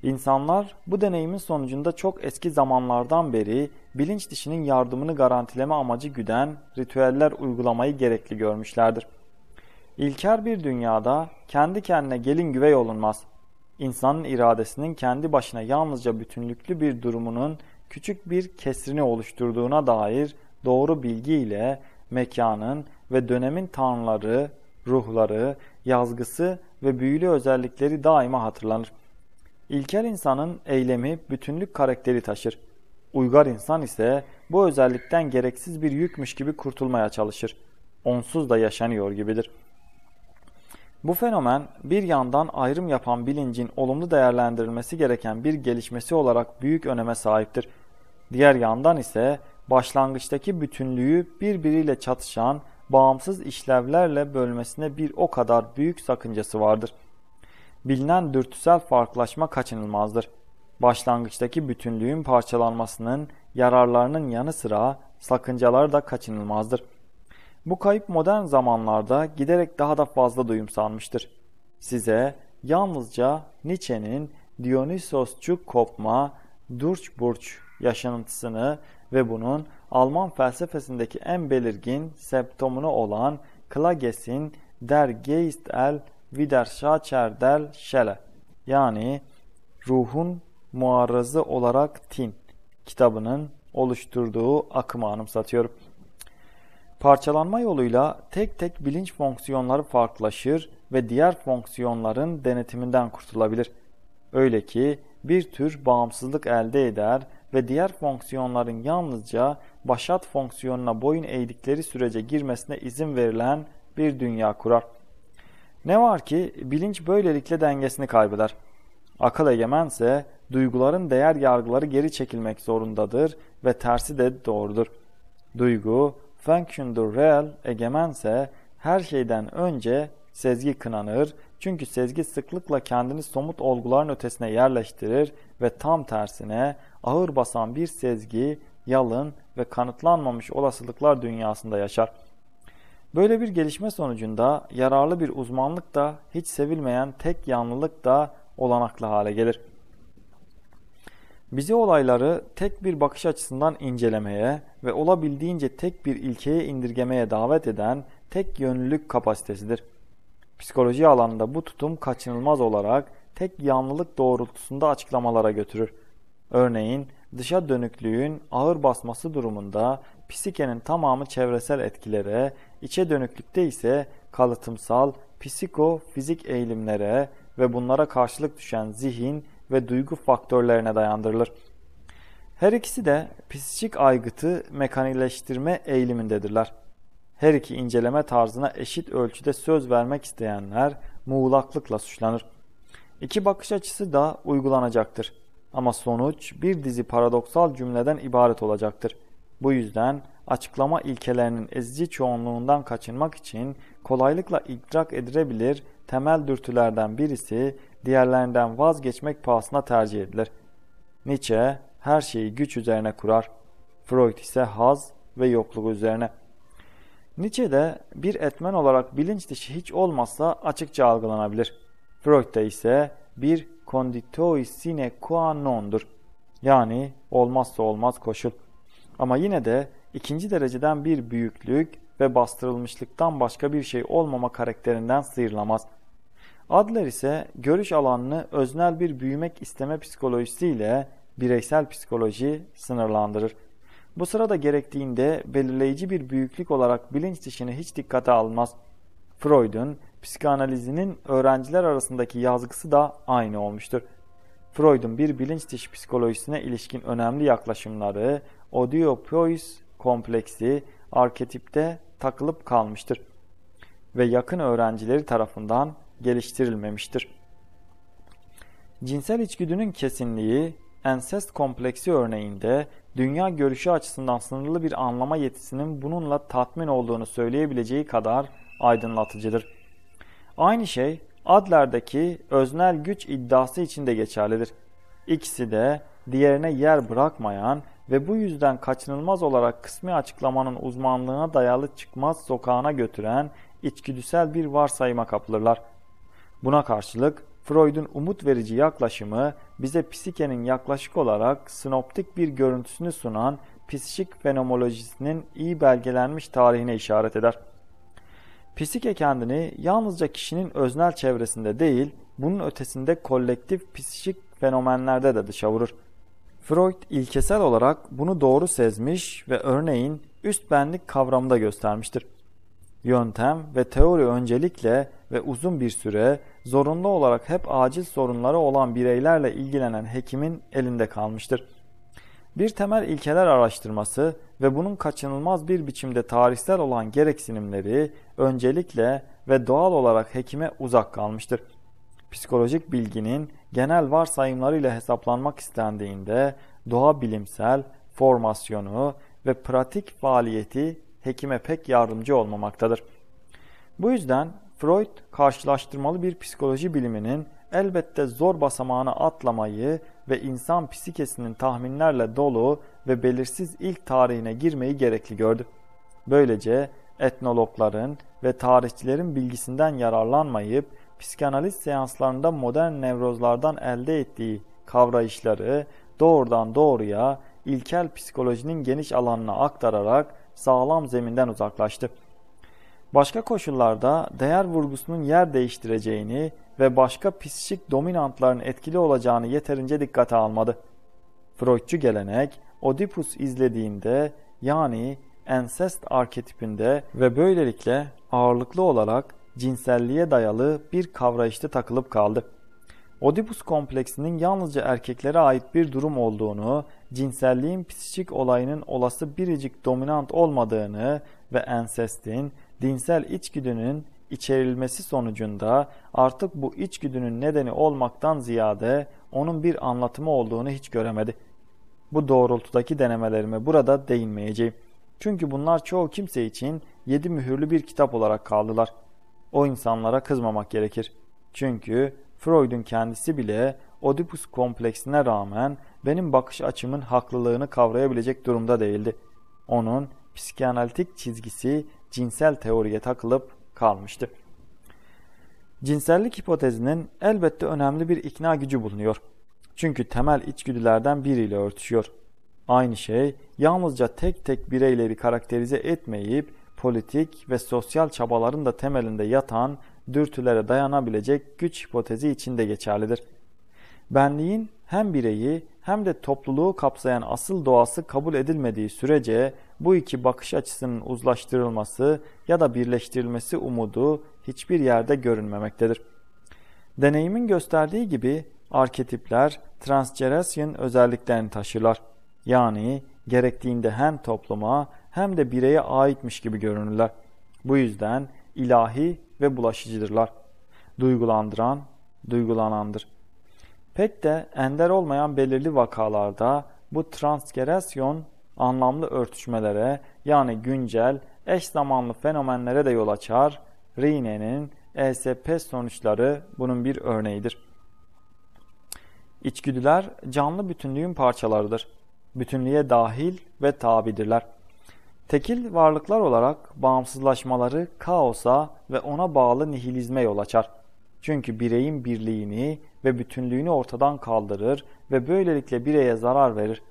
İnsanlar bu deneyimin sonucunda çok eski zamanlardan beri bilinç dişinin yardımını garantileme amacı güden ritüeller uygulamayı gerekli görmüşlerdir. İlker bir dünyada kendi kendine gelin güvey olunmaz. İnsanın iradesinin kendi başına yalnızca bütünlüklü bir durumunun küçük bir kesrini oluşturduğuna dair doğru bilgi ile mekanın ve dönemin tanrıları, ruhları, yazgısı ve büyülü özellikleri daima hatırlanır. İlkel insanın eylemi bütünlük karakteri taşır. Uygar insan ise bu özellikten gereksiz bir yükmüş gibi kurtulmaya çalışır. Onsuz da yaşanıyor gibidir. Bu fenomen bir yandan ayrım yapan bilincin olumlu değerlendirilmesi gereken bir gelişmesi olarak büyük öneme sahiptir. Diğer yandan ise başlangıçtaki bütünlüğü birbiriyle çatışan bağımsız işlevlerle bölmesine bir o kadar büyük sakıncası vardır bilinen dürtüsel farklılaşma kaçınılmazdır. Başlangıçtaki bütünlüğün parçalanmasının yararlarının yanı sıra sakıncaları da kaçınılmazdır. Bu kayıp modern zamanlarda giderek daha da fazla duyumsanmıştır. Size yalnızca Nietzsche'nin Dionysosçu kopma, durç burç yaşantısını ve bunun Alman felsefesindeki en belirgin septomunu olan Klages'in Der Geist el vider şaçer del şele yani ruhun muarrazı olarak tin kitabının oluşturduğu akımı anımsatıyor. Parçalanma yoluyla tek tek bilinç fonksiyonları farklılaşır ve diğer fonksiyonların denetiminden kurtulabilir. Öyle ki bir tür bağımsızlık elde eder ve diğer fonksiyonların yalnızca başat fonksiyonuna boyun eğdikleri sürece girmesine izin verilen bir dünya kurar. Ne var ki bilinç böylelikle dengesini kaybeder. Akıl egemense duyguların değer yargıları geri çekilmek zorundadır ve tersi de doğrudur. Duygu, functiondur real egemense her şeyden önce sezgi kınanır çünkü sezgi sıklıkla kendini somut olguların ötesine yerleştirir ve tam tersine ağır basan bir sezgi, yalın ve kanıtlanmamış olasılıklar dünyasında yaşar. Böyle bir gelişme sonucunda yararlı bir uzmanlık da hiç sevilmeyen tek yanlılık da olanaklı hale gelir. Bizi olayları tek bir bakış açısından incelemeye ve olabildiğince tek bir ilkeye indirgemeye davet eden tek yönlülük kapasitesidir. Psikoloji alanında bu tutum kaçınılmaz olarak tek yanlılık doğrultusunda açıklamalara götürür. Örneğin dışa dönüklüğün ağır basması durumunda psikenin tamamı çevresel etkilere, İçe dönüklükte ise kalıtımsal, psikofizik eğilimlere ve bunlara karşılık düşen zihin ve duygu faktörlerine dayandırılır. Her ikisi de psikik aygıtı mekanileştirme eğilimindedirler. Her iki inceleme tarzına eşit ölçüde söz vermek isteyenler muğlaklıkla suçlanır. İki bakış açısı da uygulanacaktır. Ama sonuç bir dizi paradoksal cümleden ibaret olacaktır. Bu yüzden açıklama ilkelerinin ezici çoğunluğundan kaçınmak için kolaylıkla idrak edilebilir temel dürtülerden birisi diğerlerinden vazgeçmek pahasına tercih edilir. Nietzsche her şeyi güç üzerine kurar. Freud ise haz ve yokluk üzerine. Nietzsche de bir etmen olarak bilinç dışı hiç olmazsa açıkça algılanabilir. Freud de ise bir conditoi sine qua non'dur. Yani olmazsa olmaz koşul. Ama yine de ikinci dereceden bir büyüklük ve bastırılmışlıktan başka bir şey olmama karakterinden sıyrılamaz. Adler ise görüş alanını öznel bir büyümek isteme psikolojisiyle bireysel psikoloji sınırlandırır. Bu sırada gerektiğinde belirleyici bir büyüklük olarak bilinç dışını hiç dikkate almaz. Freud'un psikanalizinin öğrenciler arasındaki yazgısı da aynı olmuştur. Freud'un bir bilinç dışı psikolojisine ilişkin önemli yaklaşımları Odiopois kompleksi arketipte takılıp kalmıştır ve yakın öğrencileri tarafından geliştirilmemiştir. Cinsel içgüdünün kesinliği ensest kompleksi örneğinde dünya görüşü açısından sınırlı bir anlama yetisinin bununla tatmin olduğunu söyleyebileceği kadar aydınlatıcıdır. Aynı şey Adler'deki öznel güç iddiası için de geçerlidir. İkisi de diğerine yer bırakmayan ve bu yüzden kaçınılmaz olarak kısmi açıklamanın uzmanlığına dayalı çıkmaz sokağına götüren içgüdüsel bir varsayıma kapılırlar. Buna karşılık Freud'un umut verici yaklaşımı bize psikenin yaklaşık olarak sinoptik bir görüntüsünü sunan psikik fenomenolojisinin iyi belgelenmiş tarihine işaret eder. Psike kendini yalnızca kişinin öznel çevresinde değil, bunun ötesinde kolektif psikik fenomenlerde de dışa vurur. Freud ilkesel olarak bunu doğru sezmiş ve örneğin üst benlik kavramda göstermiştir. Yöntem ve teori öncelikle ve uzun bir süre zorunlu olarak hep acil sorunları olan bireylerle ilgilenen hekimin elinde kalmıştır. Bir temel ilkeler araştırması ve bunun kaçınılmaz bir biçimde tarihsel olan gereksinimleri öncelikle ve doğal olarak hekime uzak kalmıştır. Psikolojik bilginin genel varsayımlarıyla hesaplanmak istendiğinde doğa bilimsel formasyonu ve pratik faaliyeti hekime pek yardımcı olmamaktadır. Bu yüzden Freud karşılaştırmalı bir psikoloji biliminin elbette zor basamağını atlamayı ve insan psikesinin tahminlerle dolu ve belirsiz ilk tarihine girmeyi gerekli gördü. Böylece etnologların ve tarihçilerin bilgisinden yararlanmayıp psikanaliz seanslarında modern nevrozlardan elde ettiği kavrayışları doğrudan doğruya ilkel psikolojinin geniş alanına aktararak sağlam zeminden uzaklaştı. Başka koşullarda değer vurgusunun yer değiştireceğini ve başka psikik dominantların etkili olacağını yeterince dikkate almadı. Freudçu gelenek Oedipus izlediğinde yani ensest arketipinde ve böylelikle ağırlıklı olarak cinselliğe dayalı bir kavrayışta takılıp kaldı. Oedipus kompleksinin yalnızca erkeklere ait bir durum olduğunu, cinselliğin psikik olayının olası biricik dominant olmadığını ve ensestin, dinsel içgüdünün içerilmesi sonucunda artık bu içgüdünün nedeni olmaktan ziyade onun bir anlatımı olduğunu hiç göremedi. Bu doğrultudaki denemelerime burada değinmeyeceğim. Çünkü bunlar çoğu kimse için yedi mühürlü bir kitap olarak kaldılar o insanlara kızmamak gerekir. Çünkü Freud'un kendisi bile Oedipus kompleksine rağmen benim bakış açımın haklılığını kavrayabilecek durumda değildi. Onun psikanalitik çizgisi cinsel teoriye takılıp kalmıştı. Cinsellik hipotezinin elbette önemli bir ikna gücü bulunuyor. Çünkü temel içgüdülerden biriyle örtüşüyor. Aynı şey yalnızca tek tek bireyleri karakterize etmeyip politik ve sosyal çabaların da temelinde yatan dürtülere dayanabilecek güç hipotezi içinde geçerlidir. Benliğin hem bireyi hem de topluluğu kapsayan asıl doğası kabul edilmediği sürece bu iki bakış açısının uzlaştırılması ya da birleştirilmesi umudu hiçbir yerde görünmemektedir. Deneyimin gösterdiği gibi arketipler transjenerasyon özelliklerini taşırlar. Yani gerektiğinde hem topluma hem de bireye aitmiş gibi görünürler. Bu yüzden ilahi ve bulaşıcıdırlar. Duygulandıran, duygulanandır. Pek de ender olmayan belirli vakalarda bu transgresyon anlamlı örtüşmelere yani güncel, eş zamanlı fenomenlere de yol açar. Rine'nin ESP sonuçları bunun bir örneğidir. İçgüdüler canlı bütünlüğün parçalarıdır. Bütünlüğe dahil ve tabidirler. Tekil varlıklar olarak bağımsızlaşmaları kaosa ve ona bağlı nihilizme yol açar. Çünkü bireyin birliğini ve bütünlüğünü ortadan kaldırır ve böylelikle bireye zarar verir.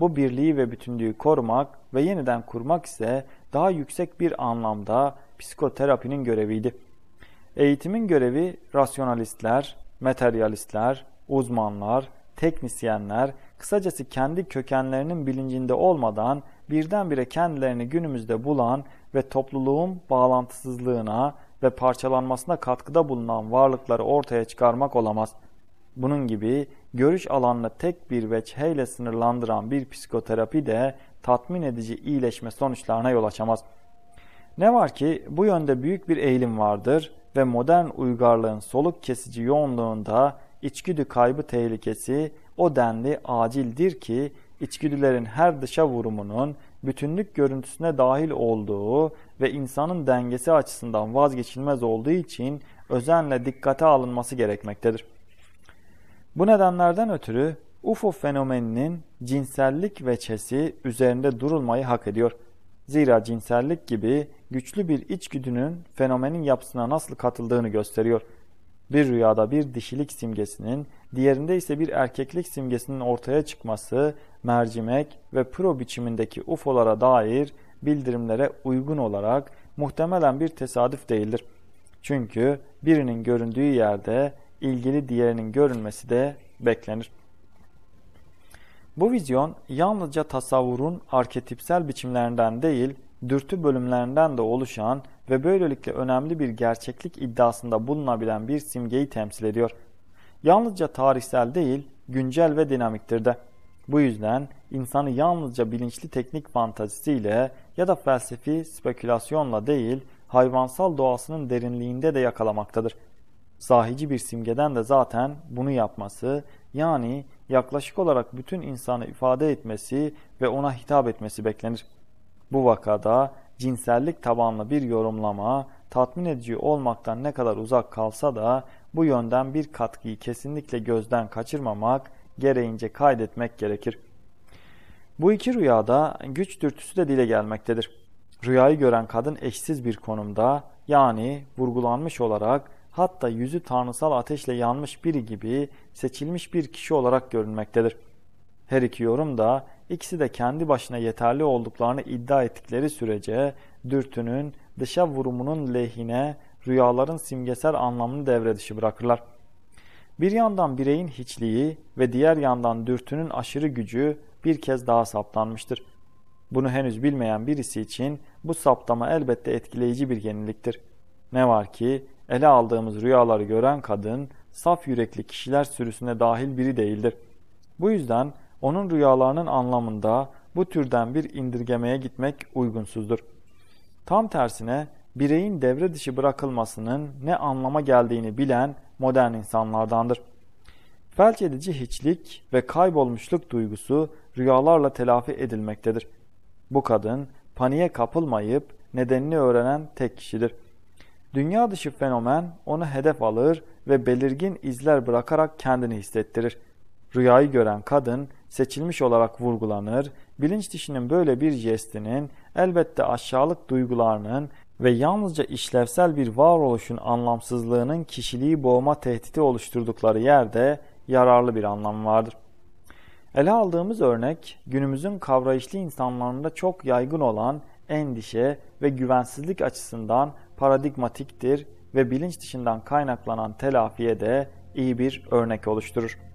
Bu birliği ve bütünlüğü korumak ve yeniden kurmak ise daha yüksek bir anlamda psikoterapinin göreviydi. Eğitimin görevi rasyonalistler, materyalistler, uzmanlar, teknisyenler, kısacası kendi kökenlerinin bilincinde olmadan birdenbire kendilerini günümüzde bulan ve topluluğun bağlantısızlığına ve parçalanmasına katkıda bulunan varlıkları ortaya çıkarmak olamaz. Bunun gibi görüş alanını tek bir veçheyle sınırlandıran bir psikoterapi de tatmin edici iyileşme sonuçlarına yol açamaz. Ne var ki bu yönde büyük bir eğilim vardır ve modern uygarlığın soluk kesici yoğunluğunda içgüdü kaybı tehlikesi o denli acildir ki içgüdülerin her dışa vurumunun bütünlük görüntüsüne dahil olduğu ve insanın dengesi açısından vazgeçilmez olduğu için özenle dikkate alınması gerekmektedir. Bu nedenlerden ötürü UFO fenomeninin cinsellik veçesi üzerinde durulmayı hak ediyor. Zira cinsellik gibi güçlü bir içgüdünün fenomenin yapısına nasıl katıldığını gösteriyor. Bir rüyada bir dişilik simgesinin, diğerinde ise bir erkeklik simgesinin ortaya çıkması, mercimek ve pro biçimindeki UFO'lara dair bildirimlere uygun olarak muhtemelen bir tesadüf değildir. Çünkü birinin göründüğü yerde ilgili diğerinin görünmesi de beklenir. Bu vizyon yalnızca tasavvurun arketipsel biçimlerinden değil, dürtü bölümlerinden de oluşan ve böylelikle önemli bir gerçeklik iddiasında bulunabilen bir simgeyi temsil ediyor. Yalnızca tarihsel değil, güncel ve dinamiktir de. Bu yüzden insanı yalnızca bilinçli teknik fantazisiyle ya da felsefi spekülasyonla değil, hayvansal doğasının derinliğinde de yakalamaktadır. Sahici bir simgeden de zaten bunu yapması, yani yaklaşık olarak bütün insanı ifade etmesi ve ona hitap etmesi beklenir. Bu vakada cinsellik tabanlı bir yorumlama tatmin edici olmaktan ne kadar uzak kalsa da bu yönden bir katkıyı kesinlikle gözden kaçırmamak, gereğince kaydetmek gerekir. Bu iki rüyada güç dürtüsü de dile gelmektedir. Rüyayı gören kadın eşsiz bir konumda yani vurgulanmış olarak hatta yüzü tanrısal ateşle yanmış biri gibi seçilmiş bir kişi olarak görünmektedir. Her iki yorum da İkisi de kendi başına yeterli olduklarını iddia ettikleri sürece dürtünün, dışa vurumunun lehine rüyaların simgesel anlamını devre dışı bırakırlar. Bir yandan bireyin hiçliği ve diğer yandan dürtünün aşırı gücü bir kez daha saptanmıştır. Bunu henüz bilmeyen birisi için bu saptama elbette etkileyici bir yeniliktir. Ne var ki ele aldığımız rüyaları gören kadın saf yürekli kişiler sürüsüne dahil biri değildir. Bu yüzden onun rüyalarının anlamında bu türden bir indirgemeye gitmek uygunsuzdur. Tam tersine bireyin devre dışı bırakılmasının ne anlama geldiğini bilen modern insanlardandır. Felç edici hiçlik ve kaybolmuşluk duygusu rüyalarla telafi edilmektedir. Bu kadın paniğe kapılmayıp nedenini öğrenen tek kişidir. Dünya dışı fenomen onu hedef alır ve belirgin izler bırakarak kendini hissettirir. Rüyayı gören kadın seçilmiş olarak vurgulanır, bilinç dışının böyle bir jestinin elbette aşağılık duygularının ve yalnızca işlevsel bir varoluşun anlamsızlığının kişiliği boğma tehdidi oluşturdukları yerde yararlı bir anlam vardır. Ele aldığımız örnek günümüzün kavrayışlı insanlarında çok yaygın olan endişe ve güvensizlik açısından paradigmatiktir ve bilinç dışından kaynaklanan telafiye de iyi bir örnek oluşturur.